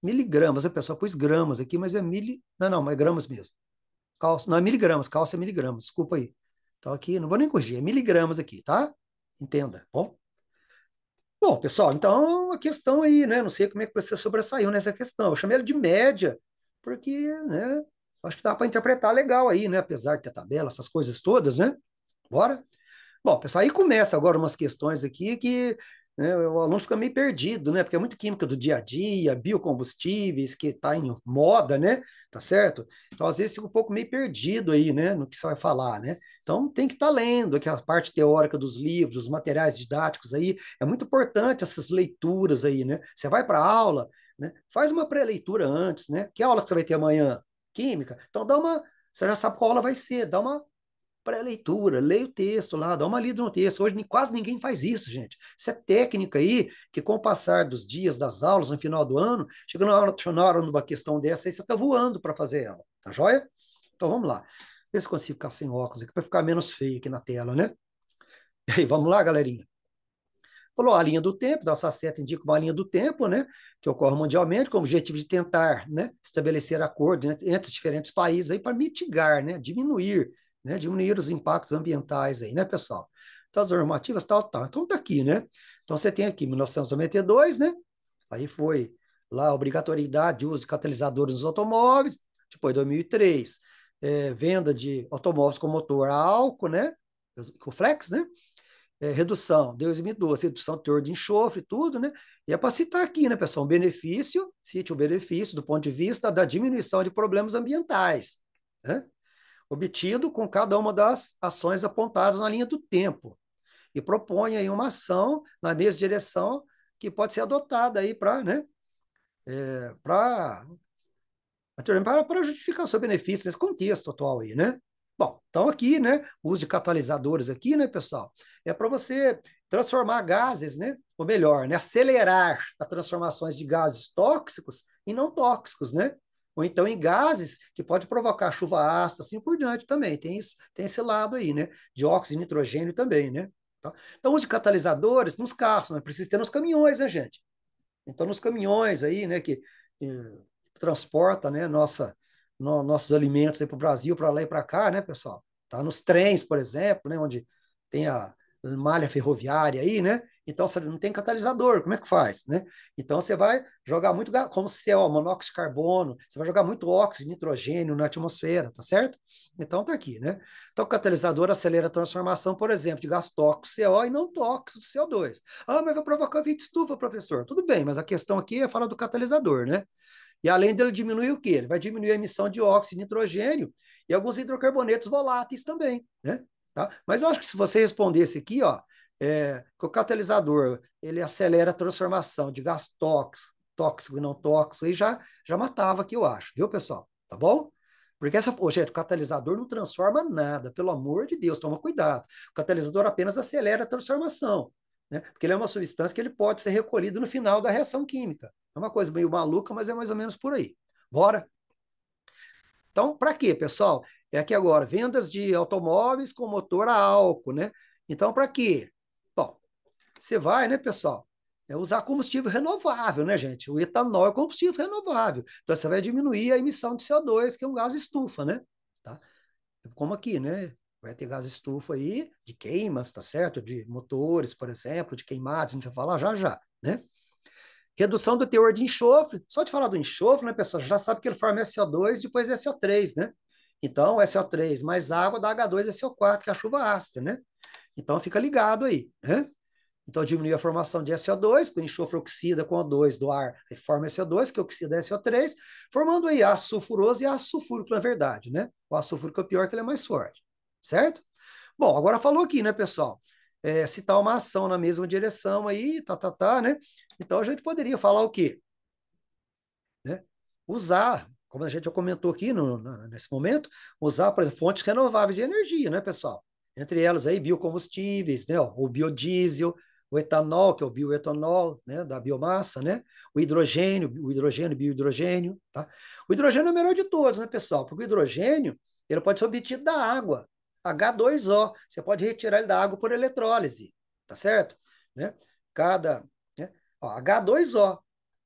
miligramas. A né, pessoa pôs gramas aqui, mas é mili... Não, não, mas é gramas mesmo. Cálcio... Não, é miligramas. Cálcio é miligramas. Desculpa aí. Então tá aqui, não vou nem corrigir. É miligramas aqui, tá? Entenda, tá bom? Bom, pessoal, então a questão aí, né? Não sei como é que você sobressaiu nessa questão. Eu chamei ela de média, porque, né? Acho que dá para interpretar legal aí, né? Apesar de ter tabela, essas coisas todas, né? Bora? Bom, pessoal, aí começa agora umas questões aqui que né, o aluno fica meio perdido, né? Porque é muito química do dia a dia, biocombustíveis, que está em moda, né? Tá certo? Então, às vezes, fica um pouco meio perdido aí, né? No que você vai falar, né? Então, tem que estar tá lendo a parte teórica dos livros, os materiais didáticos aí. É muito importante essas leituras aí, né? Você vai para a aula, né? faz uma pré-leitura antes, né? Que aula que você vai ter amanhã? Química? Então, dá uma... Você já sabe qual aula vai ser, dá uma pré-leitura, leia o texto lá, dá uma lida no texto. Hoje quase ninguém faz isso, gente. Isso é técnica aí, que com o passar dos dias, das aulas, no final do ano, chegando na hora, na hora questão dessa, aí você está voando para fazer ela, tá joia? Então vamos lá. Vê se consigo ficar sem óculos aqui, para ficar menos feio aqui na tela, né? E aí, vamos lá, galerinha. Falou a linha do tempo, da então, seta indica uma linha do tempo, né, que ocorre mundialmente, com o objetivo de tentar né, estabelecer acordos entre, entre os diferentes países para mitigar, né, diminuir né? Diminuir os impactos ambientais aí, né, pessoal? Então, as normativas, tal, tal. Então, tá aqui, né? Então, você tem aqui 1992, né? Aí foi lá a obrigatoriedade de uso de catalisadores nos automóveis, depois 2003, é, venda de automóveis com motor a álcool, né? Com flex, né? É, redução, 2012, redução do teor de enxofre, tudo, né? E é para citar aqui, né, pessoal, um benefício, cite o benefício do ponto de vista da diminuição de problemas ambientais, né? obtido com cada uma das ações apontadas na linha do tempo. E propõe aí uma ação na mesma direção que pode ser adotada aí para, né, é, para para justificar o seu benefício nesse contexto atual aí, né? Bom, então aqui, né, uso de catalisadores aqui, né, pessoal, é para você transformar gases, né, ou melhor, né, acelerar as transformações de gases tóxicos em não tóxicos, né? ou então em gases que pode provocar chuva ácida, assim por diante também. Tem, isso, tem esse lado aí, né? Dióxido de nitrogênio também, né? Tá? Então, os catalisadores nos carros, é né? preciso ter nos caminhões, né, gente? Então, nos caminhões aí, né, que, que transporta, né, nossa, no, nossos alimentos para o Brasil, para lá e para cá, né, pessoal? Tá? Nos trens, por exemplo, né, onde tem a malha ferroviária aí, né? Então, você não tem catalisador, como é que faz, né? Então, você vai jogar muito, como se é monóxido de carbono, você vai jogar muito óxido de nitrogênio na atmosfera, tá certo? Então, tá aqui, né? Então, o catalisador acelera a transformação, por exemplo, de gás tóxico CO e não tóxico CO2. Ah, mas vai provocar efeito estufa, professor. Tudo bem, mas a questão aqui é falar do catalisador, né? E além dele diminuir o quê? Ele vai diminuir a emissão de óxido de nitrogênio e alguns hidrocarbonetos voláteis também, né? Tá? Mas eu acho que se você responder esse aqui, ó, é, o catalisador ele acelera a transformação de gás tóxico, tóxico e não tóxico, e já, já matava aqui, eu acho, viu, pessoal? Tá bom? Porque essa, oh, gente, o catalisador não transforma nada, pelo amor de Deus, toma cuidado. O catalisador apenas acelera a transformação, né? porque ele é uma substância que ele pode ser recolhido no final da reação química. É uma coisa meio maluca, mas é mais ou menos por aí. Bora? Então, para quê, pessoal? É aqui agora, vendas de automóveis com motor a álcool, né? Então, para quê? Você vai, né, pessoal? É usar combustível renovável, né, gente? O etanol é combustível renovável. Então, você vai diminuir a emissão de CO2, que é um gás estufa, né? Tá? Como aqui, né? Vai ter gás estufa aí de queimas, tá certo? De motores, por exemplo, de queimados, a gente vai falar já já, né? Redução do teor de enxofre. Só de falar do enxofre, né, pessoal? Já sabe que ele forma SO2 depois é SO3, né? Então, é SO3 mais água dá H2SO4, é que é a chuva ácida, né? Então, fica ligado aí, né? Então, diminui a formação de SO2, o enxofre oxida com O2 do ar, e forma SO2, que oxida SO3, formando aí ácido sulfuroso e ácido sulfúrico, na verdade, né? O ácido sulfúrico é pior, que ele é mais forte, certo? Bom, agora falou aqui, né, pessoal? É, citar tá uma ação na mesma direção aí, tá, tá, tá, né? Então, a gente poderia falar o quê? Né? Usar, como a gente já comentou aqui no, no, nesse momento, usar, por exemplo, fontes renováveis de energia, né, pessoal? Entre elas aí, biocombustíveis, né, ó, o biodiesel, o etanol, que é o bioetanol, né, da biomassa, né? O hidrogênio, o hidrogênio, biohidrogênio, tá? O hidrogênio é o melhor de todos, né, pessoal? Porque o hidrogênio, ele pode ser obtido da água, H2O. Você pode retirar ele da água por eletrólise, tá certo? Né? Cada, né? Ó, H2O,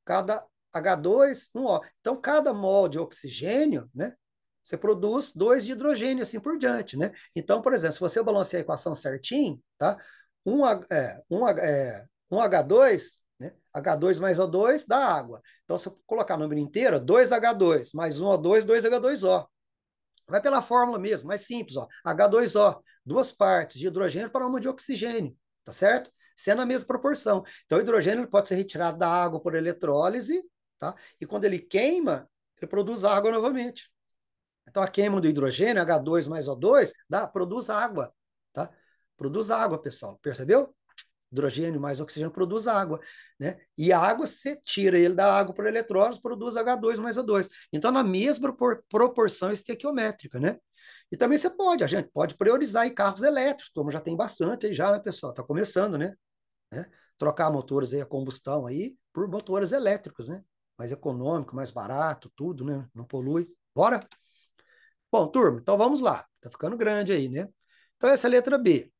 cada H2, um O. Então, cada mol de oxigênio, né? Você produz dois de hidrogênio, assim por diante, né? Então, por exemplo, se você balancear a equação certinho, tá? 1, é, 1, é, 1H2, né? H2 mais O2 dá água. Então, se eu colocar o número inteiro, 2H2 mais 1O2, 2H2O. Vai pela fórmula mesmo, mais simples, ó. H2O, duas partes de hidrogênio para uma de oxigênio, tá certo? Sendo a mesma proporção. Então, o hidrogênio pode ser retirado da água por eletrólise, tá? E quando ele queima, ele produz água novamente. Então, a queima do hidrogênio, H2 mais O2, dá, produz água, tá? produz água, pessoal. Percebeu? Hidrogênio mais oxigênio produz água, né? E a água, você tira ele da água por eletrólise produz H2 mais O2. Então, na mesma proporção estequiométrica, né? E também você pode, a gente pode priorizar aí carros elétricos, como já tem bastante aí já, né, pessoal? Tá começando, né? né? Trocar motores aí a combustão aí por motores elétricos, né? Mais econômico, mais barato, tudo, né? Não polui. Bora? Bom, turma, então vamos lá. Tá ficando grande aí, né? Então, essa é a letra B.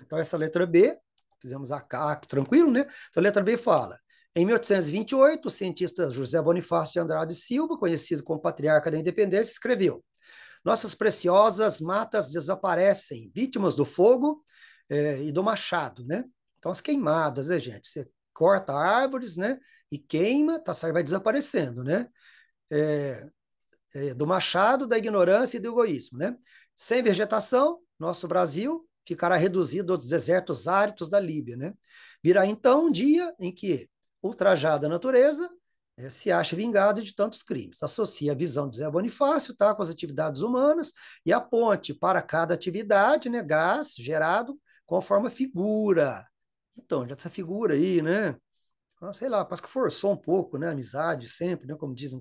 Então, essa letra B, fizemos a K, ah, tranquilo, né? Então, a letra B fala. Em 1828, o cientista José Bonifácio de Andrade Silva, conhecido como patriarca da independência, escreveu: Nossas preciosas matas desaparecem, vítimas do fogo eh, e do machado, né? Então, as queimadas, né, gente? Você corta árvores, né? E queima, tá, vai desaparecendo, né? É, é, do machado, da ignorância e do egoísmo, né? Sem vegetação, nosso Brasil ficará reduzido aos desertos áridos da Líbia. Né? Virá então um dia em que, ultrajada a natureza, é, se acha vingado de tantos crimes. Associa a visão de Zé Bonifácio tá, com as atividades humanas e aponte para cada atividade né, gás gerado conforme a figura. Então, já essa figura aí, né? Ah, sei lá, parece que forçou um pouco, né? Amizade sempre, né? Como dizem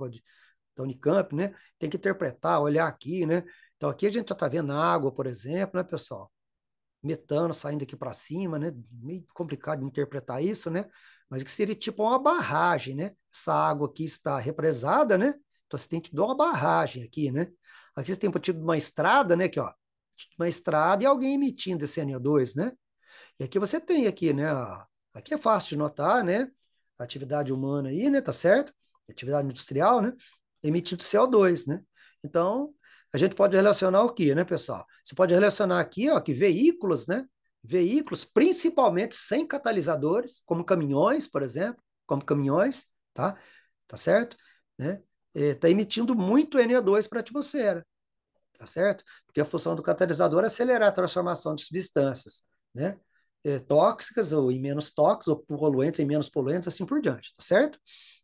Tony Camp, né? Tem que interpretar, olhar aqui, né? Então, aqui a gente já está vendo água, por exemplo, né, pessoal? metano saindo aqui para cima, né? Meio complicado de interpretar isso, né? Mas que seria tipo uma barragem, né? Essa água aqui está represada, né? Então você tem que dar uma barragem aqui, né? Aqui você tem tipo uma estrada, né? Aqui, ó, tipo uma estrada e alguém emitindo esse NO2, né? E aqui você tem aqui, né? Aqui é fácil de notar, né? atividade humana aí, né? Tá certo? atividade industrial, né? Emitindo CO2, né? Então, a gente pode relacionar o que, né, pessoal? Você pode relacionar aqui, ó, que veículos, né? Veículos, principalmente sem catalisadores, como caminhões, por exemplo, como caminhões, tá? Tá certo? Né? Está é, emitindo muito NO2 para a atmosfera, tá certo? Porque a função do catalisador é acelerar a transformação de substâncias, né? É, tóxicas ou em menos tóxicas, ou poluentes em menos poluentes, assim por diante, tá certo?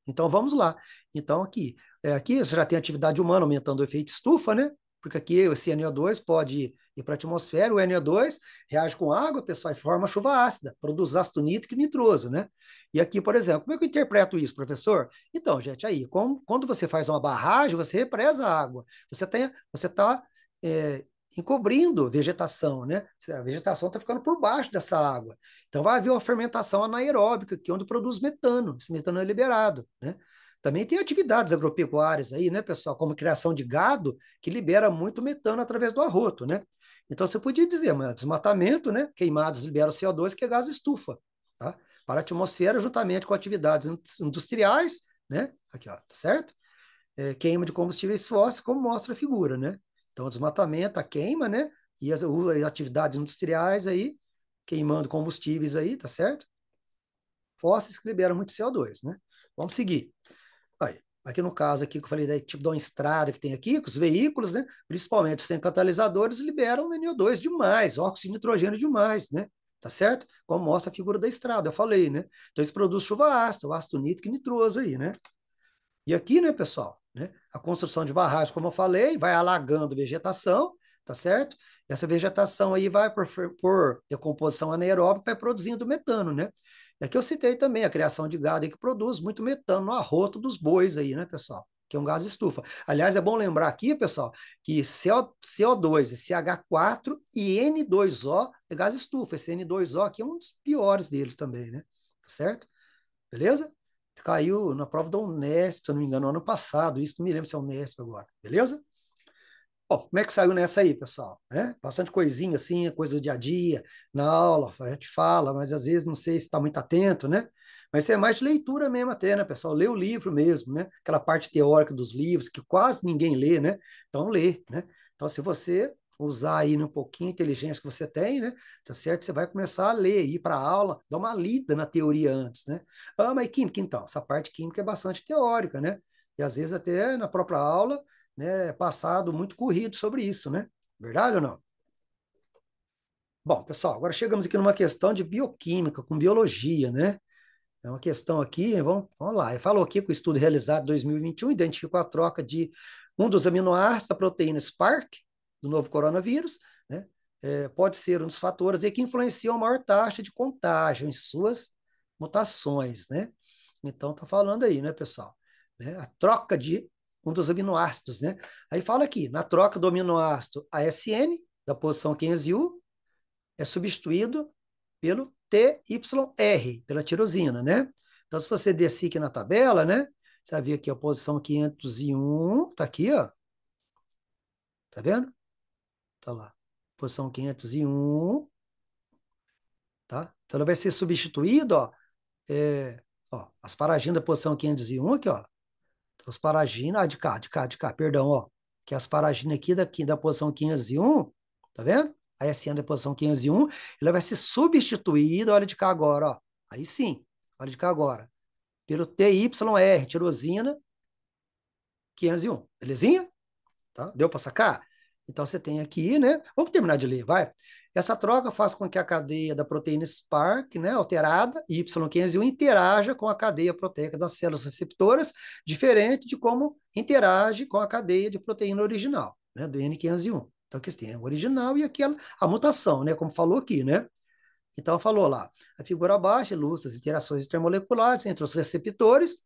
Então vamos lá. Então aqui, é, aqui você já tem atividade humana aumentando o efeito estufa, né? Porque aqui esse NO2 pode ir para a atmosfera, o NO2 reage com água, pessoal, e forma chuva ácida, produz ácido nítrico e nitroso, né? E aqui, por exemplo, como é que eu interpreto isso, professor? Então, gente, aí, como, quando você faz uma barragem, você represa a água. Você está você tá, é, encobrindo vegetação, né? A vegetação está ficando por baixo dessa água. Então vai haver uma fermentação anaeróbica, que é onde produz metano, esse metano é liberado, né? Também tem atividades agropecuárias aí, né, pessoal, como criação de gado, que libera muito metano através do arroto, né? Então você podia dizer, mas desmatamento, né? Queimadas liberam CO2, que é gás estufa, tá? Para a atmosfera, juntamente com atividades industriais, né? Aqui, ó, tá certo? É, queima de combustíveis fósseis, como mostra a figura, né? Então, desmatamento, a queima, né? E as, as atividades industriais aí, queimando combustíveis aí, tá certo? Fósseis que liberam muito CO2, né? Vamos seguir. Aí, aqui no caso aqui que eu falei, daí, tipo de uma estrada que tem aqui, que os veículos, né? Principalmente sem catalisadores, liberam NO2 demais, óxido de nitrogênio demais, né? Tá certo? Como mostra a figura da estrada, eu falei, né? Então, isso produz chuva ácida, o ácido nítrico e nitroso aí, né? E aqui, né, pessoal, né? A construção de barragens, como eu falei, vai alagando vegetação, tá certo? Essa vegetação aí vai por, por decomposição anaeróbica, vai produzindo metano, né? É que eu citei também a criação de gado que produz muito metano no arroto dos bois aí, né, pessoal? Que é um gás estufa. Aliás, é bom lembrar aqui, pessoal, que CO2, CH4 e N2O é gás estufa. Esse N2O aqui é um dos piores deles também, né? Tá Certo? Beleza? caiu na prova da Unesp, se não me engano, ano passado, isso não me lembro se é Unesp agora, beleza? Bom, como é que saiu nessa aí, pessoal? É? Bastante coisinha assim, coisa do dia a dia, na aula, a gente fala, mas às vezes não sei se está muito atento, né? Mas isso é mais de leitura mesmo até, né, pessoal? Lê o livro mesmo, né? Aquela parte teórica dos livros que quase ninguém lê, né? Então, lê, né? Então, se você usar aí um pouquinho a inteligência que você tem, né? Tá certo? Você vai começar a ler, ir para aula, dar uma lida na teoria antes, né? Ah, mas química, então, essa parte química é bastante teórica, né? E às vezes até na própria aula, né, é passado muito corrido sobre isso, né? Verdade ou não? Bom, pessoal, agora chegamos aqui numa questão de bioquímica, com biologia, né? É uma questão aqui, vamos, vamos lá. Ele falou aqui que o estudo realizado em 2021 identificou a troca de um dos aminoácidos da proteína Spark do novo coronavírus, né? É, pode ser um dos fatores aí que influenciam a maior taxa de contágio em suas mutações, né? Então, tá falando aí, né, pessoal? Né? A troca de um dos aminoácidos, né? Aí fala aqui, na troca do aminoácido ASN, da posição 15U, é substituído pelo TYR, pela tirosina, né? Então, se você descer aqui na tabela, né? Você vai ver aqui a posição 501, tá aqui, ó. Tá vendo? Tá lá. Posição 501. Tá? Então, ela vai ser substituída, ó, é, ó, as paraginas da posição 501 aqui, ó. Então, as paraginas, ah, de cá, de cá, de cá, perdão, ó. Que as paraginas aqui, daqui, da posição 501, tá vendo? A SN assim, da posição 501, ela vai ser substituída, olha de cá agora, ó. Aí sim, olha de cá agora. Pelo TYR, tirosina, 501, belezinha? Tá? Deu para sacar? Então você tem aqui, né? Vamos terminar de ler, vai. Essa troca faz com que a cadeia da proteína Spark, né, alterada, Y501, interaja com a cadeia proteica das células receptoras, diferente de como interage com a cadeia de proteína original, né, do N501. Então aqui tem o original e aqui a, a mutação, né, como falou aqui, né? Então falou lá, a figura abaixo ilustra as interações intermoleculares entre os receptores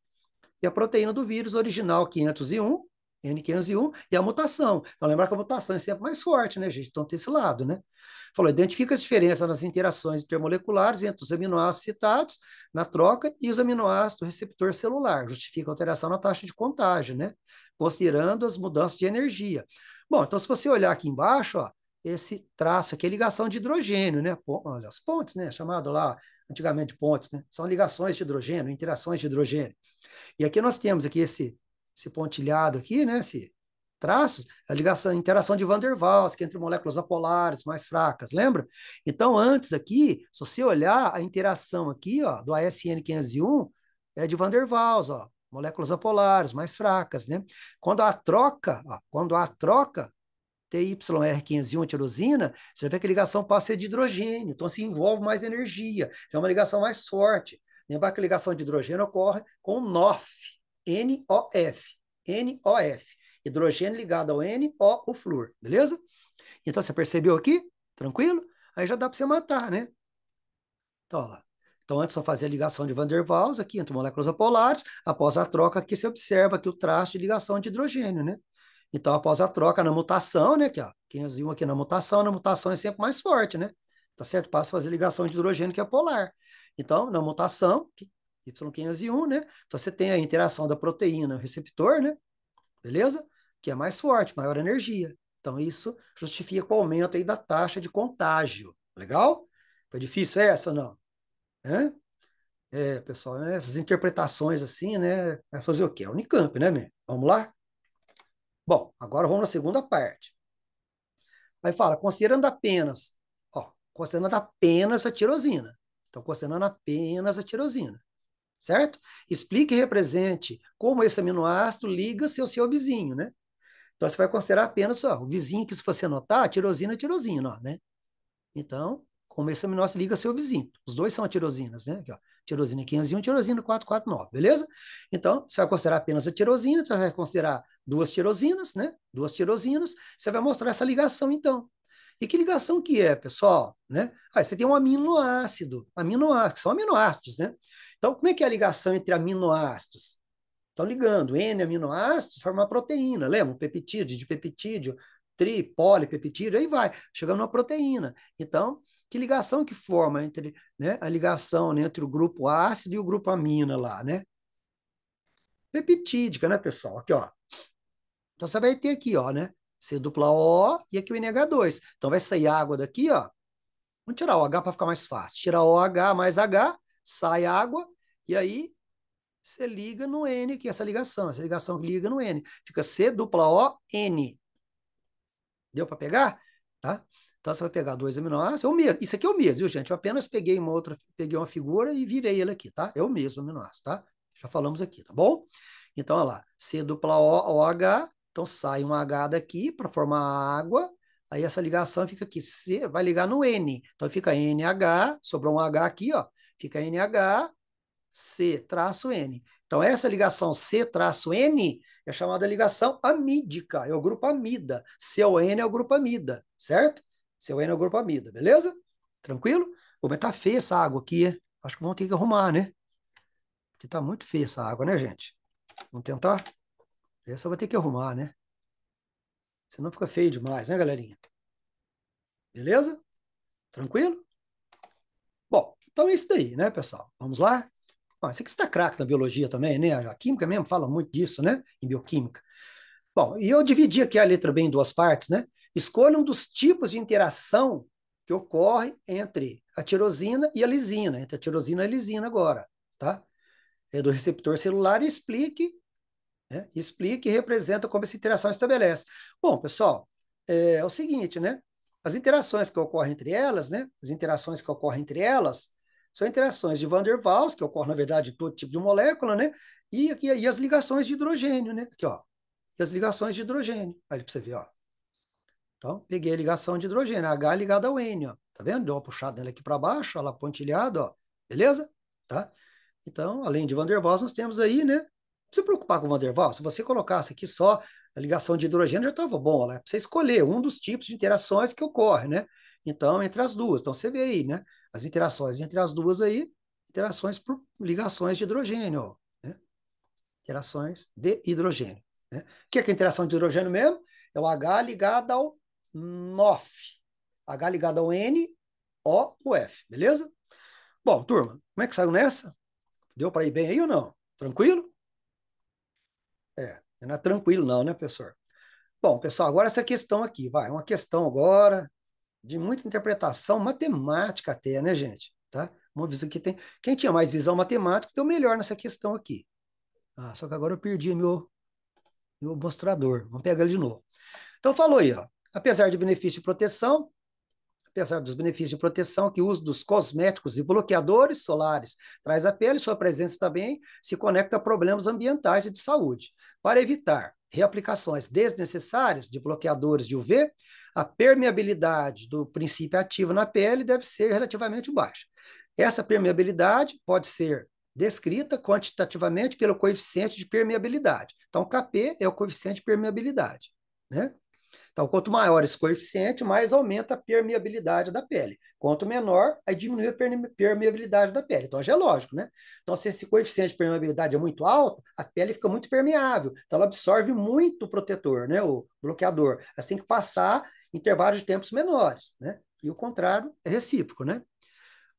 e a proteína do vírus original 501, N501 e a mutação. Então, lembrar que a mutação é sempre mais forte, né, gente? Então, tem esse lado, né? Falou, identifica as diferenças nas interações intermoleculares entre os aminoácidos citados na troca e os aminoácidos do receptor celular. Justifica a alteração na taxa de contágio, né? Considerando as mudanças de energia. Bom, então, se você olhar aqui embaixo, ó, esse traço aqui é ligação de hidrogênio, né? Olha, as pontes, né? Chamado lá antigamente pontes, né? São ligações de hidrogênio, interações de hidrogênio. E aqui nós temos aqui esse esse pontilhado aqui, né? Esse traços, a ligação, a interação de Van der Waals, que é entre moléculas apolares mais fracas, lembra? Então, antes aqui, se você olhar a interação aqui, ó, do ASN 501, é de Van der Waals, ó, moléculas apolares mais fracas, né? Quando há troca, ó, quando há troca, TYR501 tirosina, você vê que a ligação passa a ser de hidrogênio, então se assim, envolve mais energia, é uma ligação mais forte. Lembra que a ligação de hidrogênio ocorre com NOF, NOF. NOF. Hidrogênio ligado ao N, O, o flúor, beleza? Então, você percebeu aqui? Tranquilo? Aí já dá para você matar, né? Então, olha lá. Então, antes só fazer a ligação de Van der Waals aqui entre moléculas apolares. Após a troca aqui, você observa que o traço de ligação de hidrogênio, né? Então, após a troca na mutação, né? Que, ó, 501 aqui na mutação, na mutação é sempre mais forte, né? Tá certo? Passa a fazer ligação de hidrogênio que é polar. Então, na mutação, Y501, né? Então você tem a interação da proteína, o receptor, né? Beleza? Que é mais forte, maior energia. Então isso justifica o aumento aí da taxa de contágio. Legal? Foi difícil essa ou não? Hã? É, pessoal, né? essas interpretações assim, né? Vai é fazer o quê? É Unicamp, né, mesmo? Vamos lá? Bom, agora vamos na segunda parte. Aí fala, considerando apenas, ó, considerando apenas a tirosina. Então, considerando apenas a tirosina certo? Explique e represente como esse aminoácido liga-se ao seu vizinho, né? Então, você vai considerar apenas ó, o vizinho que, se você a tirosina é tirosina, ó, né? Então, como esse aminoácido liga ao seu vizinho. Os dois são a tirosinas, né? Aqui, ó, tirosina 501, tirosina 449, beleza? Então, você vai considerar apenas a tirosina, você vai considerar duas tirosinas, né? Duas tirosinas. Você vai mostrar essa ligação, então. E que ligação que é, pessoal? Né? Ah, você tem um aminoácido, aminoácidos, são aminoácidos, né? Então, como é que é a ligação entre aminoácidos? Estão ligando N aminoácidos, forma uma proteína, lembra? peptídeo, de peptídeo, tri, polipeptídeo, aí vai, chegando numa proteína. Então, que ligação que forma entre né, a ligação né, entre o grupo ácido e o grupo amina lá, né? Peptídica, né, pessoal? Aqui, ó. Então, você vai ter aqui, ó, né? C dupla O e aqui o NH2. Então vai sair água daqui, ó. Vamos tirar o H para ficar mais fácil. Tirar OH mais H, sai água, e aí você liga no N aqui, essa ligação. Essa ligação liga no N. Fica C dupla O, N. Deu para pegar? Tá? Então você vai pegar dois aminoácidos, é o mesmo. Isso aqui é o mesmo, viu, gente? Eu apenas peguei uma outra, peguei uma figura e virei ele aqui, tá? É o mesmo aminoácido, tá? Já falamos aqui, tá bom? Então, olha lá, C dupla O, OH, então sai um H daqui para formar água, aí essa ligação fica aqui, C, vai ligar no N. Então fica NH, sobrou um H aqui, ó, fica NH, C traço N. Então essa ligação C traço N é chamada ligação amídica, é o grupo amida. Seu N é o grupo amida, certo? Seu N é o grupo amida, beleza? Tranquilo? Como tá feia essa água aqui, acho que vamos ter que arrumar, né? Porque tá muito feia essa água, né, gente? Vamos tentar essa vai ter que arrumar, né? Senão fica feio demais, né, galerinha? Beleza? Tranquilo? Bom, então é isso daí, né, pessoal? Vamos lá? Bom, esse aqui está craque da biologia também, né? A química mesmo fala muito disso, né? Em bioquímica. Bom, e eu dividi aqui a letra B em duas partes, né? Escolha um dos tipos de interação que ocorre entre a tirosina e a lisina, entre a tirosina e a lisina agora, tá? É do receptor celular e explique né? Explica e representa como essa interação estabelece. Bom, pessoal, é, é o seguinte, né? As interações que ocorrem entre elas, né? As interações que ocorrem entre elas são interações de Van der Waals, que ocorrem, na verdade, em todo tipo de molécula, né? E, aqui e as ligações de hidrogênio, né? Aqui, ó. E as ligações de hidrogênio. Aí para você ver, ó. Então, peguei a ligação de hidrogênio, H é ligada ao N, ó. Tá vendo? Deu uma puxada nela aqui para baixo, ela pontilhada, ó. Beleza? Tá? Então, além de Van der Waals, nós temos aí, né? precisa preocupar com o Vanderval. Se você colocasse aqui só a ligação de hidrogênio, já estava bom. Ela né? Você escolher um dos tipos de interações que ocorre, né? Então, entre as duas. Então, você vê aí, né? As interações entre as duas aí, interações por ligações de hidrogênio, né? Interações de hidrogênio. Né? O que é, que é a interação de hidrogênio mesmo? É o H ligado ao NOF. H ligado ao N, O, o F, beleza? Bom, turma, como é que saiu nessa? Deu para ir bem aí ou não? Tranquilo? É, não é tranquilo não, né, professor? Bom, pessoal, agora essa questão aqui, vai, uma questão agora de muita interpretação matemática até, né, gente? Tá? Uma visão que tem. Quem tinha mais visão matemática deu melhor nessa questão aqui. Ah, só que agora eu perdi meu, meu mostrador. Vamos pegar ele de novo. Então falou aí, ó. Apesar de benefício e proteção, apesar dos benefícios de proteção que o uso dos cosméticos e bloqueadores solares traz à pele, sua presença também se conecta a problemas ambientais e de saúde. Para evitar reaplicações desnecessárias de bloqueadores de UV, a permeabilidade do princípio ativo na pele deve ser relativamente baixa. Essa permeabilidade pode ser descrita quantitativamente pelo coeficiente de permeabilidade. Então, KP é o coeficiente de permeabilidade. Né? Então, quanto maior esse coeficiente, mais aumenta a permeabilidade da pele. Quanto menor, aí diminui a permeabilidade da pele. Então, já é lógico, né? Então, se esse coeficiente de permeabilidade é muito alto, a pele fica muito permeável. Então, ela absorve muito o protetor, né? O bloqueador. Assim tem que passar intervalos de tempos menores, né? E o contrário é recíproco, né?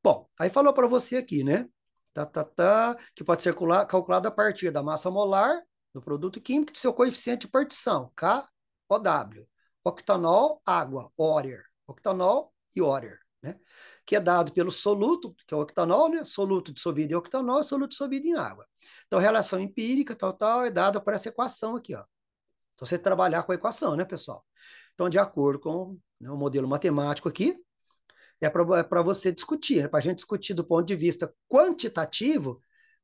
Bom, aí falou para você aqui, né? Tá, tá, tá, que pode ser calculado a partir da massa molar do produto químico de seu coeficiente de partição, KOW octanol, água, órer. Octanol e órer, né? Que é dado pelo soluto, que é o octanol, né? Soluto dissolvido em octanol e soluto dissolvido em água. Então, relação empírica, tal, tal, é dada por essa equação aqui, ó. Então, você trabalhar com a equação, né, pessoal? Então, de acordo com né, o modelo matemático aqui, é para é você discutir, né? para a gente discutir do ponto de vista quantitativo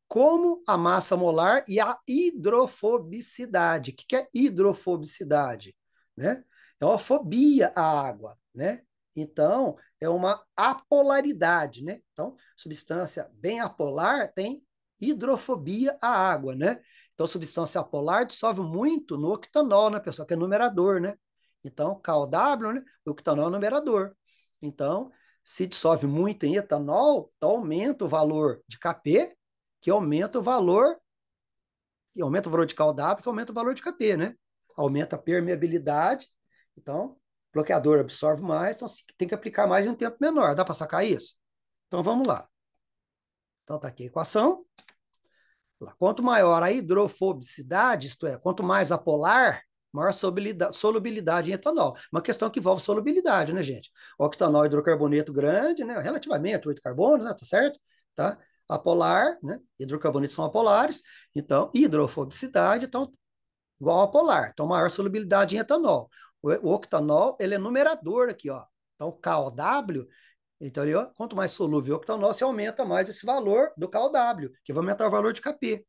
como a massa molar e a hidrofobicidade. O que, que é hidrofobicidade? Né? É uma fobia à água, né? Então, é uma apolaridade, né? Então, substância bem apolar tem hidrofobia à água, né? Então, substância apolar dissolve muito no octanol, né, pessoal? Que é numerador, né? Então, KW, né? O octanol é numerador. Então, se dissolve muito em etanol, então aumenta o valor de Kp, que aumenta o valor, que aumenta o valor de KW, que aumenta o valor de Kp, né? Aumenta a permeabilidade então, bloqueador absorve mais, então tem que aplicar mais em um tempo menor. Dá para sacar isso? Então, vamos lá. Então, está aqui a equação. Quanto maior a hidrofobicidade, isto é, quanto mais apolar, maior solubilidade em etanol. Uma questão que envolve solubilidade, né, gente? Octanol hidrocarboneto grande, né? Relativamente, oito carbonos, né? Tá certo? Tá? Apolar, né? Hidrocarbonetos são apolares, então hidrofobicidade, então igual a apolar, então maior solubilidade em etanol. O octanol, ele é numerador aqui, ó. Então, KW, então ali, ó, quanto mais solúvel o octanol, você aumenta mais esse valor do KW, que vai aumentar o valor de Kp.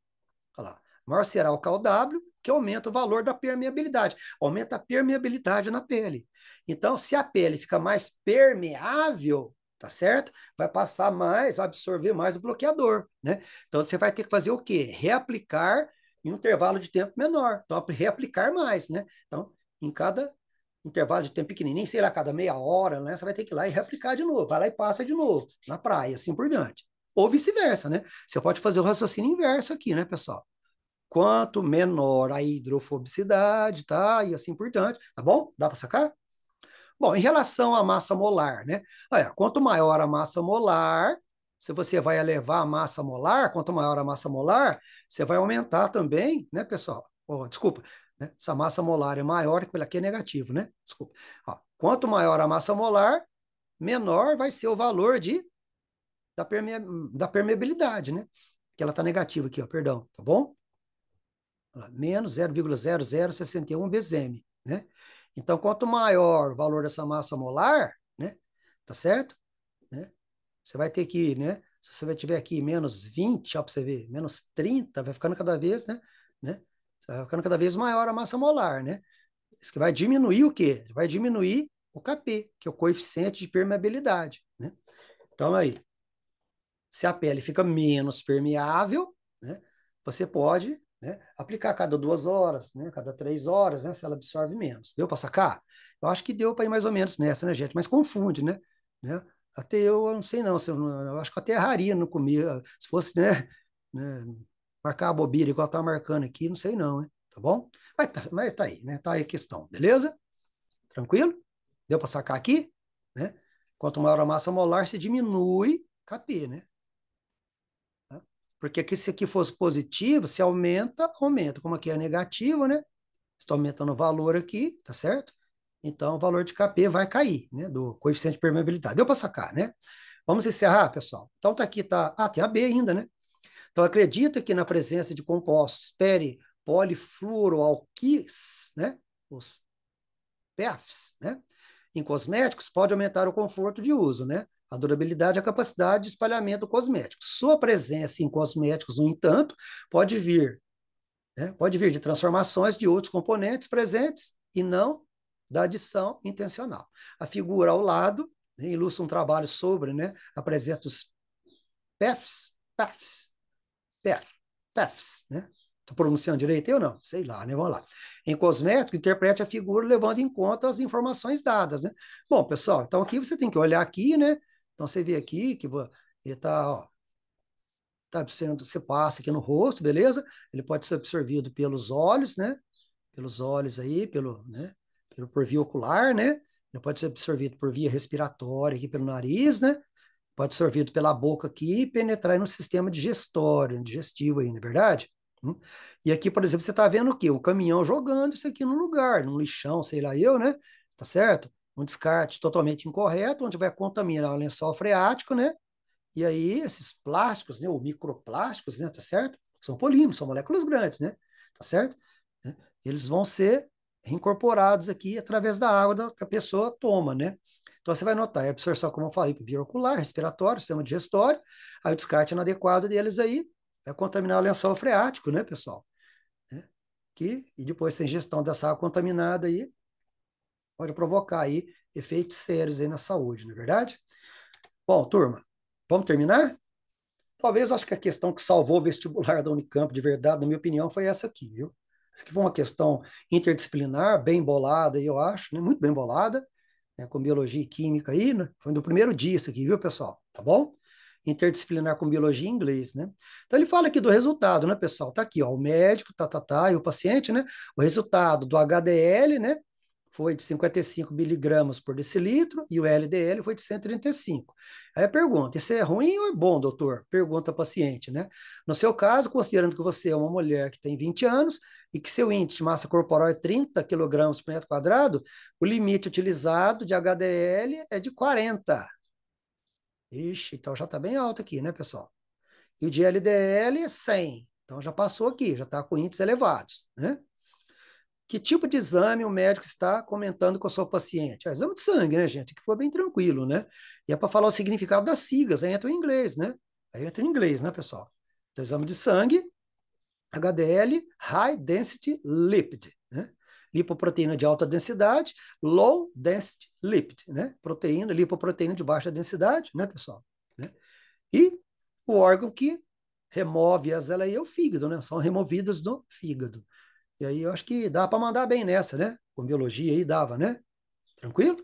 Olha lá. Maior será é o KW, que aumenta o valor da permeabilidade. Aumenta a permeabilidade na pele. Então, se a pele fica mais permeável, tá certo? Vai passar mais, vai absorver mais o bloqueador, né? Então, você vai ter que fazer o quê? Reaplicar em um intervalo de tempo menor. Então, reaplicar mais, né? Então, em cada intervalo de tempo pequenininho, sei lá, cada meia hora, né? Você vai ter que ir lá e replicar de novo, vai lá e passa de novo, na praia, assim por diante. Ou vice-versa, né? Você pode fazer o raciocínio inverso aqui, né, pessoal? Quanto menor a hidrofobicidade, tá? E assim por diante, tá bom? Dá para sacar? Bom, em relação à massa molar, né? Olha, quanto maior a massa molar, se você vai elevar a massa molar, quanto maior a massa molar, você vai aumentar também, né, pessoal? Oh, desculpa, né? Essa massa molar é maior, que aqui é negativo, né? Desculpa. Ó, quanto maior a massa molar, menor vai ser o valor de, da, perme, da permeabilidade, né? Que ela está negativa aqui, ó, perdão, tá bom? Menos 0,0061 bzm, né? Então, quanto maior o valor dessa massa molar, né? Tá certo? Né? Você vai ter que, né? Se você tiver aqui menos 20, ó, pra você ver, menos 30, vai ficando cada vez, né? né? vai ficando cada vez maior a massa molar, né? Isso que vai diminuir o quê? Vai diminuir o KP, que é o coeficiente de permeabilidade, né? Então, aí, se a pele fica menos permeável, né? Você pode né? Aplicar cada duas horas, né? Cada três horas, né? Se ela absorve menos. Deu para sacar? Eu acho que deu para ir mais ou menos nessa, né, gente? Mas confunde, né? né? Até eu, eu não sei não, se eu, eu, acho que eu até erraria no começo, se fosse, né? né marcar a bobina igual tá marcando aqui, não sei não, hein? tá bom? Mas tá, mas tá aí, né? Tá aí a questão, beleza? Tranquilo? Deu para sacar aqui? Né? Quanto maior a massa molar, se diminui Kp, né? Tá? Porque aqui, se aqui fosse positivo, se aumenta, aumenta. Como aqui é negativo, né? Está aumentando o valor aqui, tá certo? Então, o valor de Kp vai cair, né? Do coeficiente de permeabilidade. Deu para sacar, né? Vamos encerrar, pessoal. Então, tá aqui, tá... Ah, tem a B ainda, né? Então, acredita que na presença de compostos peri, né? os PEFs, né? em cosméticos, pode aumentar o conforto de uso, né? A durabilidade e a capacidade de espalhamento do cosmético. Sua presença em cosméticos, no entanto, pode vir, né? pode vir de transformações de outros componentes presentes e não da adição intencional. A figura ao lado né, ilustra um trabalho sobre né, a presença dos PEFs, PEFs TEF, TEFs, né? Estou pronunciando direito eu não? Sei lá, né? Vamos lá. Em cosmético, interprete a figura levando em conta as informações dadas, né? Bom, pessoal, então aqui você tem que olhar aqui, né? Então você vê aqui que está, ó, tá sendo, você passa aqui no rosto, beleza? Ele pode ser absorvido pelos olhos, né? Pelos olhos aí, pelo, né? Pelo, por via ocular, né? Ele pode ser absorvido por via respiratória, aqui pelo nariz, né? pode ser absorvido pela boca aqui e penetrar no sistema digestório, digestivo aí, não é verdade? Hum? E aqui, por exemplo, você está vendo o quê? O caminhão jogando isso aqui no lugar, num lixão, sei lá eu, né? Tá certo? Um descarte totalmente incorreto, onde vai contaminar o lençol freático, né? E aí, esses plásticos, né? Ou microplásticos, né? Tá certo? São polímeros, são moléculas grandes, né? Tá certo? Né? Eles vão ser reincorporados aqui através da água que a pessoa toma, né? Então, você vai notar, é absorção, como eu falei, via ocular, respiratório, sistema digestório, aí o descarte inadequado deles aí vai é contaminar o lençol freático, né, pessoal? Né? Que, e depois, sem gestão dessa água contaminada aí, pode provocar aí efeitos sérios aí na saúde, não é verdade? Bom, turma, vamos terminar? Talvez, eu acho que a questão que salvou o vestibular da Unicamp, de verdade, na minha opinião, foi essa aqui, viu? Essa aqui foi uma questão interdisciplinar, bem bolada, eu acho, né? muito bem bolada né, com biologia e química aí, né? foi do primeiro dia isso aqui, viu, pessoal? Tá bom? Interdisciplinar com biologia e inglês, né? Então ele fala aqui do resultado, né, pessoal? Tá aqui, ó, o médico, tá, tá, tá, e o paciente, né? O resultado do HDL, né? foi de 55 miligramas por decilitro e o LDL foi de 135. Aí a pergunta, isso é ruim ou é bom, doutor? Pergunta a paciente, né? No seu caso, considerando que você é uma mulher que tem 20 anos e que seu índice de massa corporal é 30 kg por metro quadrado, o limite utilizado de HDL é de 40. Ixi, então já está bem alto aqui, né, pessoal? E o de LDL é 100. Então já passou aqui, já está com índices elevados, né? que tipo de exame o médico está comentando com a sua paciente? É exame de sangue, né, gente? Que foi bem tranquilo, né? E é para falar o significado das siglas, aí entra em inglês, né? Aí entra em inglês, né, pessoal? Então, exame de sangue, HDL, High Density Lipid, né? Lipoproteína de alta densidade, Low Density Lipid, né? Proteína, lipoproteína de baixa densidade, né, pessoal? Né? E o órgão que remove as, ela é o fígado, né? São removidas do fígado. E aí eu acho que dá para mandar bem nessa, né? Com biologia aí dava, né? Tranquilo?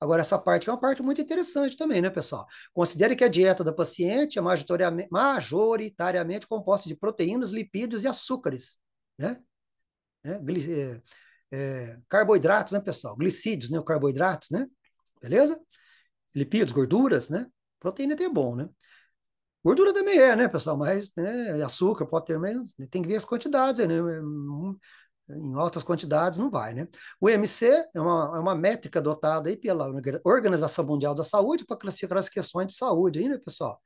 Agora, essa parte é uma parte muito interessante também, né, pessoal? Considere que a dieta da paciente é majoritariamente, composta de proteínas, lipídios e açúcares, né? É, é, é, carboidratos, né, pessoal? Glicídios, né? Carboidratos, né? Beleza? Lipídios, gorduras, né? Proteína até é bom, né? Gordura também é, né, pessoal? Mas né, açúcar pode ter menos, né, tem que ver as quantidades, né? Em altas quantidades não vai, né? O IMC é uma, é uma métrica adotada aí pela Organização Mundial da Saúde para classificar as questões de saúde aí, né, pessoal?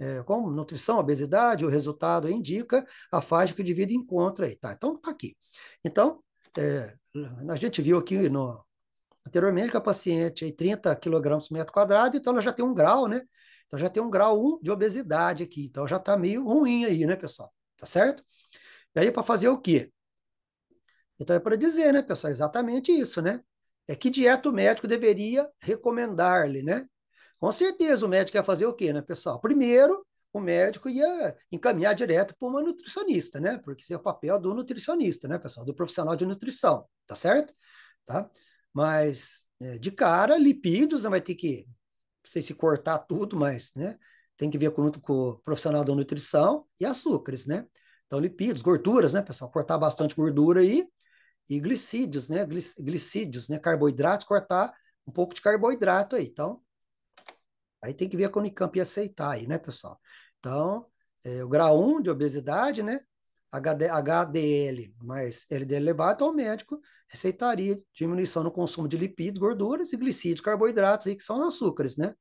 É, como nutrição, obesidade, o resultado indica a faixa que o indivíduo encontra aí, tá? Então, tá aqui. Então, é, a gente viu aqui no, anteriormente que a paciente aí 30 kg por metro quadrado, então ela já tem um grau, né? Então já tem um grau 1 de obesidade aqui. Então já está meio ruim aí, né, pessoal? Tá certo? E aí, para fazer o quê? Então é para dizer, né, pessoal, exatamente isso, né? É que dieta o médico deveria recomendar-lhe, né? Com certeza o médico ia fazer o quê, né, pessoal? Primeiro, o médico ia encaminhar direto para uma nutricionista, né? Porque esse é o papel do nutricionista, né, pessoal? Do profissional de nutrição, tá certo? Tá? Mas, é, de cara, lipídios né, vai ter que sei se cortar tudo, mas né, tem que ver junto com o profissional da nutrição e açúcares, né? Então, lipídios, gorduras, né, pessoal? Cortar bastante gordura aí e glicídios, né? Glicídios, né? Carboidratos, cortar um pouco de carboidrato aí. Então, aí tem que ver com o Unicamp e aceitar aí, né, pessoal? Então, é, o grau 1 de obesidade, né? HDL mais LDL elevado, então o médico receitaria diminuição no consumo de lipídios, gorduras e glicídios, carboidratos, aí, que são açúcares, né?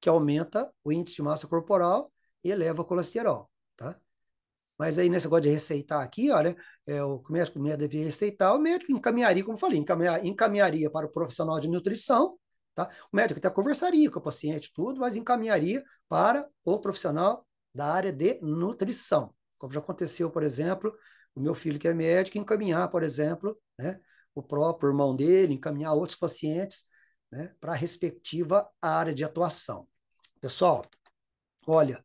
Que aumenta o índice de massa corporal e eleva o colesterol, tá? Mas aí, nesse negócio de receitar aqui, olha, é, o médico, o médico deveria receitar, o médico encaminharia, como eu falei, encaminhar, encaminharia para o profissional de nutrição, tá? O médico até conversaria com o paciente, tudo, mas encaminharia para o profissional da área de nutrição. Como já aconteceu, por exemplo, o meu filho que é médico encaminhar, por exemplo, né, o próprio irmão dele, encaminhar outros pacientes né, para a respectiva área de atuação. Pessoal, olha,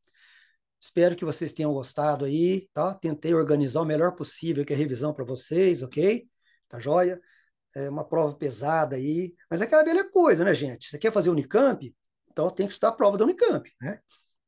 espero que vocês tenham gostado aí, tá? Tentei organizar o melhor possível aqui a revisão para vocês, ok? Tá joia? É uma prova pesada aí, mas é aquela velha coisa, né, gente? Você quer fazer Unicamp? Então tem que estudar a prova da Unicamp, né?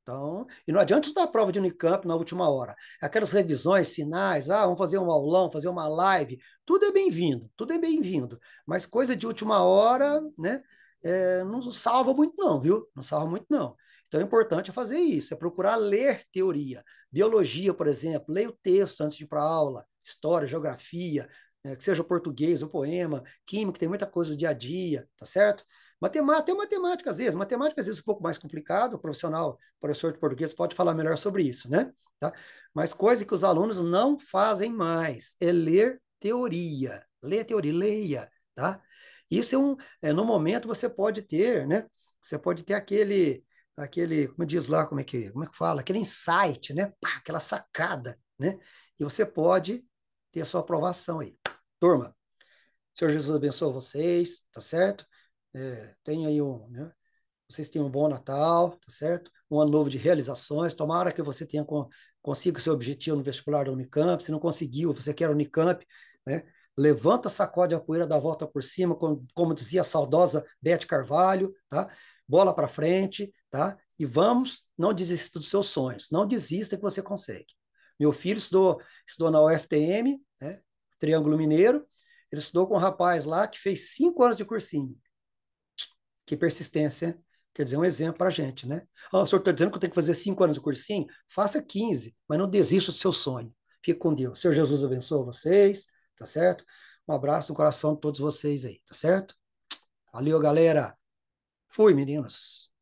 Então, e não adianta estudar a prova de Unicamp na última hora. Aquelas revisões finais, ah, vamos fazer um aulão, fazer uma live, tudo é bem-vindo, tudo é bem-vindo. Mas coisa de última hora, né? É, não salva muito não, viu? Não salva muito não. Então, é importante fazer isso, é procurar ler teoria. Biologia, por exemplo, leia o texto antes de ir para aula. História, geografia, é, que seja português, o poema, química, tem muita coisa do dia a dia, tá certo? Matemática é matemática, às vezes, matemática às vezes é um pouco mais complicado, o profissional, professor de português pode falar melhor sobre isso, né? Tá? Mas coisa que os alunos não fazem mais é ler teoria. ler teoria, leia, tá? Isso é um, é, no momento você pode ter, né? Você pode ter aquele, aquele, como diz lá, como é que, como é que fala? Aquele insight, né? Pá, aquela sacada, né? E você pode ter a sua aprovação aí. Turma, Senhor Jesus abençoe vocês, tá certo? É, tem aí um, né? Vocês tenham um bom Natal, tá certo? Um ano novo de realizações. Tomara que você tenha com, consiga o seu objetivo no vestibular da Unicamp. Se não conseguiu, você quer a Unicamp, né? Levanta, sacode a poeira, dá a volta por cima, como, como dizia a saudosa Beth Carvalho, tá? Bola para frente, tá? E vamos, não desista dos seus sonhos. Não desista que você consegue. Meu filho estudou, estudou na UFTM, né? Triângulo Mineiro. Ele estudou com um rapaz lá que fez cinco anos de cursinho. Que persistência quer dizer, é um exemplo para a gente, né? Ah, o senhor está dizendo que eu tenho que fazer cinco anos de cursinho? Faça 15, mas não desista do seu sonho. Fique com Deus. Senhor Jesus abençoe vocês, tá certo? Um abraço no coração de todos vocês aí, tá certo? Valeu, galera. Fui, meninos.